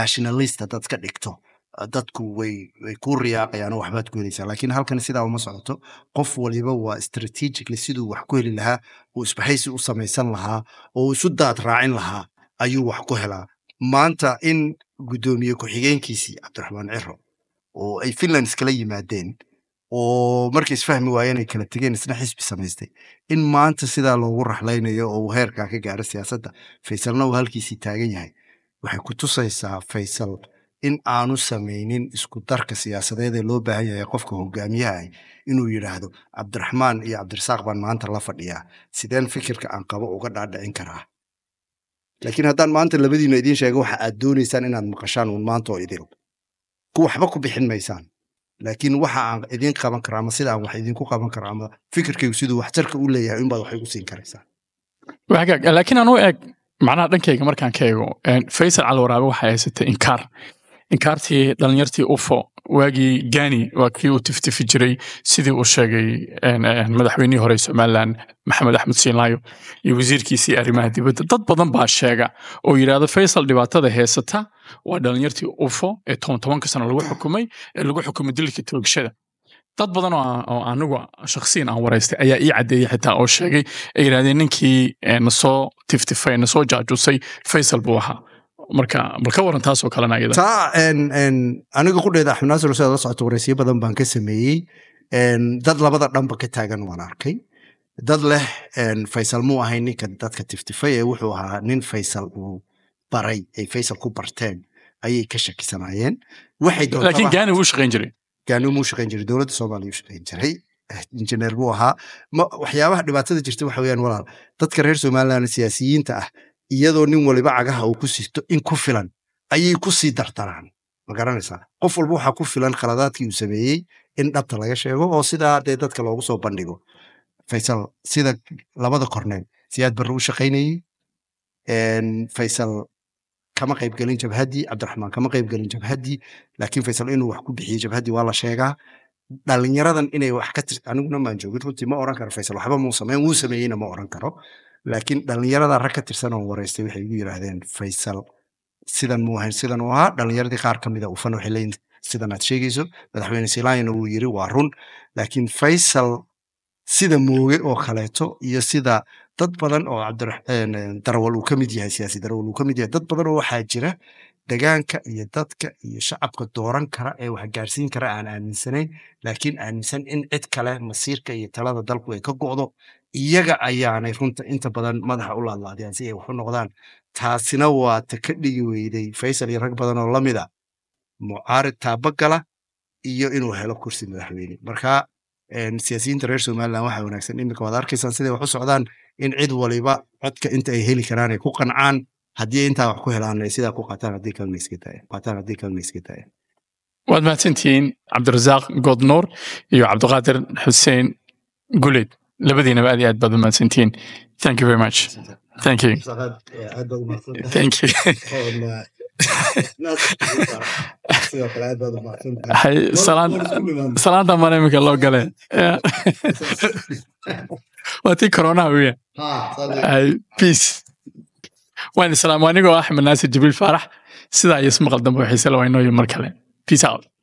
nationalista dad ka dhigto dadku way way ku riyaaqayaano waxbaad ku helaysaa laakiin halkan sidaa uma socoto qof waliba waa strategically siduu wax ku heli lahaa uu isbaxaysi u samaysan lahaa oo isu daad raacin lahaa ayuu wax ku helaa maanta in guddoomiye ku-xigeenkiisii cabdiraxmaan ciro oo ay finland iskala yimaadeen oo markay isfahmi waayeen ay kala tegeen isna xisbi samaystay in maanta sidaa loogu raxlaynayo oo uu heerkaa ka gaaro siyaasadda faysalna uu halkiisii taagan yahay waxay ku tusaysaa faysal in aanu samaynin isku darka siyaasadeed ee loo baahan yahay qofka hogaamiyahaah inuu yidhaahdo cabdiraxmaan iyo cabdirasaaq baan maanta la fadhiyaa sideen fikirka aan qabo uga dhaadhicin karaa laakiin haddaan maanta labadiina idiin sheega waxa aad doonaysaan inaad maqashaan uun maanta oo idil ku waxba ku bixin maysaan laakiin waxa aan idiin qaban karaa ama sida wax idinku qaban karaa ama fikirkaygu siduu waxtarka u leeyahay inbaad wax igu siin karaysaan laakiin anuu eeg macnaha dhankayga markaan ka eego faysal calwaraabe waxay haysatay inkaar inkaartii dhalinyartii ufo waagii gani waa kii uu tiftifi jiray sidii uu sheegay madaxweynihii hore somalilan maxamed axmed siinlaayo iyo wasiirkiisii arrimaha dibadda dad badan baa sheega oo yidhahdo faysal dhibaatada heysata waa dhalinyartii ufo ee toban tobanka sano lagu xukumay ee lagu xukumay dilka toogashada dad badan oo anigu shaksiyan aan waraystay ayaa ii caddeeyey xitaa oo sheegay ay yidhahdeen ninkii nasoo tiftifay nasoo jaajusay faysal buu ahaa marka bal ka waran taasoo kalena iyada taa aniga qudheeda axmed naasir huseen la socota waraysiyo badan baan ka sameeyey dad labada dhanba ka taagan waan arkay dad leh faysal muu ahay ninka dadka tiftifay ee wuxuu ahaa nin faysal uu baray ay faysal ku barteen ayay ka shakisanaayeen waxay dowladda soomaaliya u shaqayn jiray injineer eh, buu ahaa waxyaabaha dhibaatada jirta waxa weeyaan walaal dadka reer somaliland siyaasiyiinta ah iyadoo nin waliba cagaha uu ku sito in ku filan ayay ku sii dartaraan ma garanaysaa qof walba waxaa ku filan khaladaadkii uu sameeyey in dhabta laga sheego oo sidaa dee dadka loogu soo bandhigo faysal sida labada korneel siyaad barre u shaqaynayey faysal kama qaybgelin jabhaddii cabdiraxmaan kama qaybgelin jabhaddii laakiin faysal inuu wax ku bixiyo jabhaddii waa la sheegaa dhalinyaradan inay wax ka tir aniguna maan joogin runtii ma oran karo faysal waxba muu samayn wuu sameeyeyna ma oran karo laakiin dhallinyarada rag ka tirsan oo wareystay waxay igu yiraahdeen faysal sidan muu ahayn sidan uu ahaa dhallinyaradii qaar ka mida ah ufan waxay leeyihin sidan aad sheegayso madaxweyne silaayana wuu yiri waa run laakiin faysal sida mooge oo kaleeto iyo sida dad badan oo eh, darawal uu ka yahay siyaasi darawal uu ka yahay dad badan oo waxaa jira degaanka iyo dadka iyo shacabka dooran kara ee wax gaarsiin kara aan aaminsanayn laakiin aaminsan in cid kale masiirka iyo talada dalku ay ka go'do iyaga ayaanay runta inta badan madaxa u laadlaadiyaan si ay waxu noqdaan taasina waa ta ka dhigi weyday faysal iyo rag badan oo la mida ah, mucaarid taabagala iyo inuu helo kursi madaxweyne marka siyaasiyiinta reer somalilan waxaa wanaagsan iminka waad arkaysaan siday wax u socdaan in cid waliba codka inta ay heli karaan ay ku qancaan haddii intaa wax ku helaana sidaa ku qaataan haddii kalna iska daaya qaataan haddii kalna iska daaya waad mahadsantihiin cabdirasaaq goodnoor iyo cabdiqaadir xuseen guleed labadiina aad iyo aad baad umahadsantihiin thank you very much thank you thank you salaanta maraymanka loo gale waa tii coronaha wiya peace waan islaamo anigoo axmed naasir jibriil faarax sidaa iyo ismaqal dambe xiise lawaynoyo mar kale peace out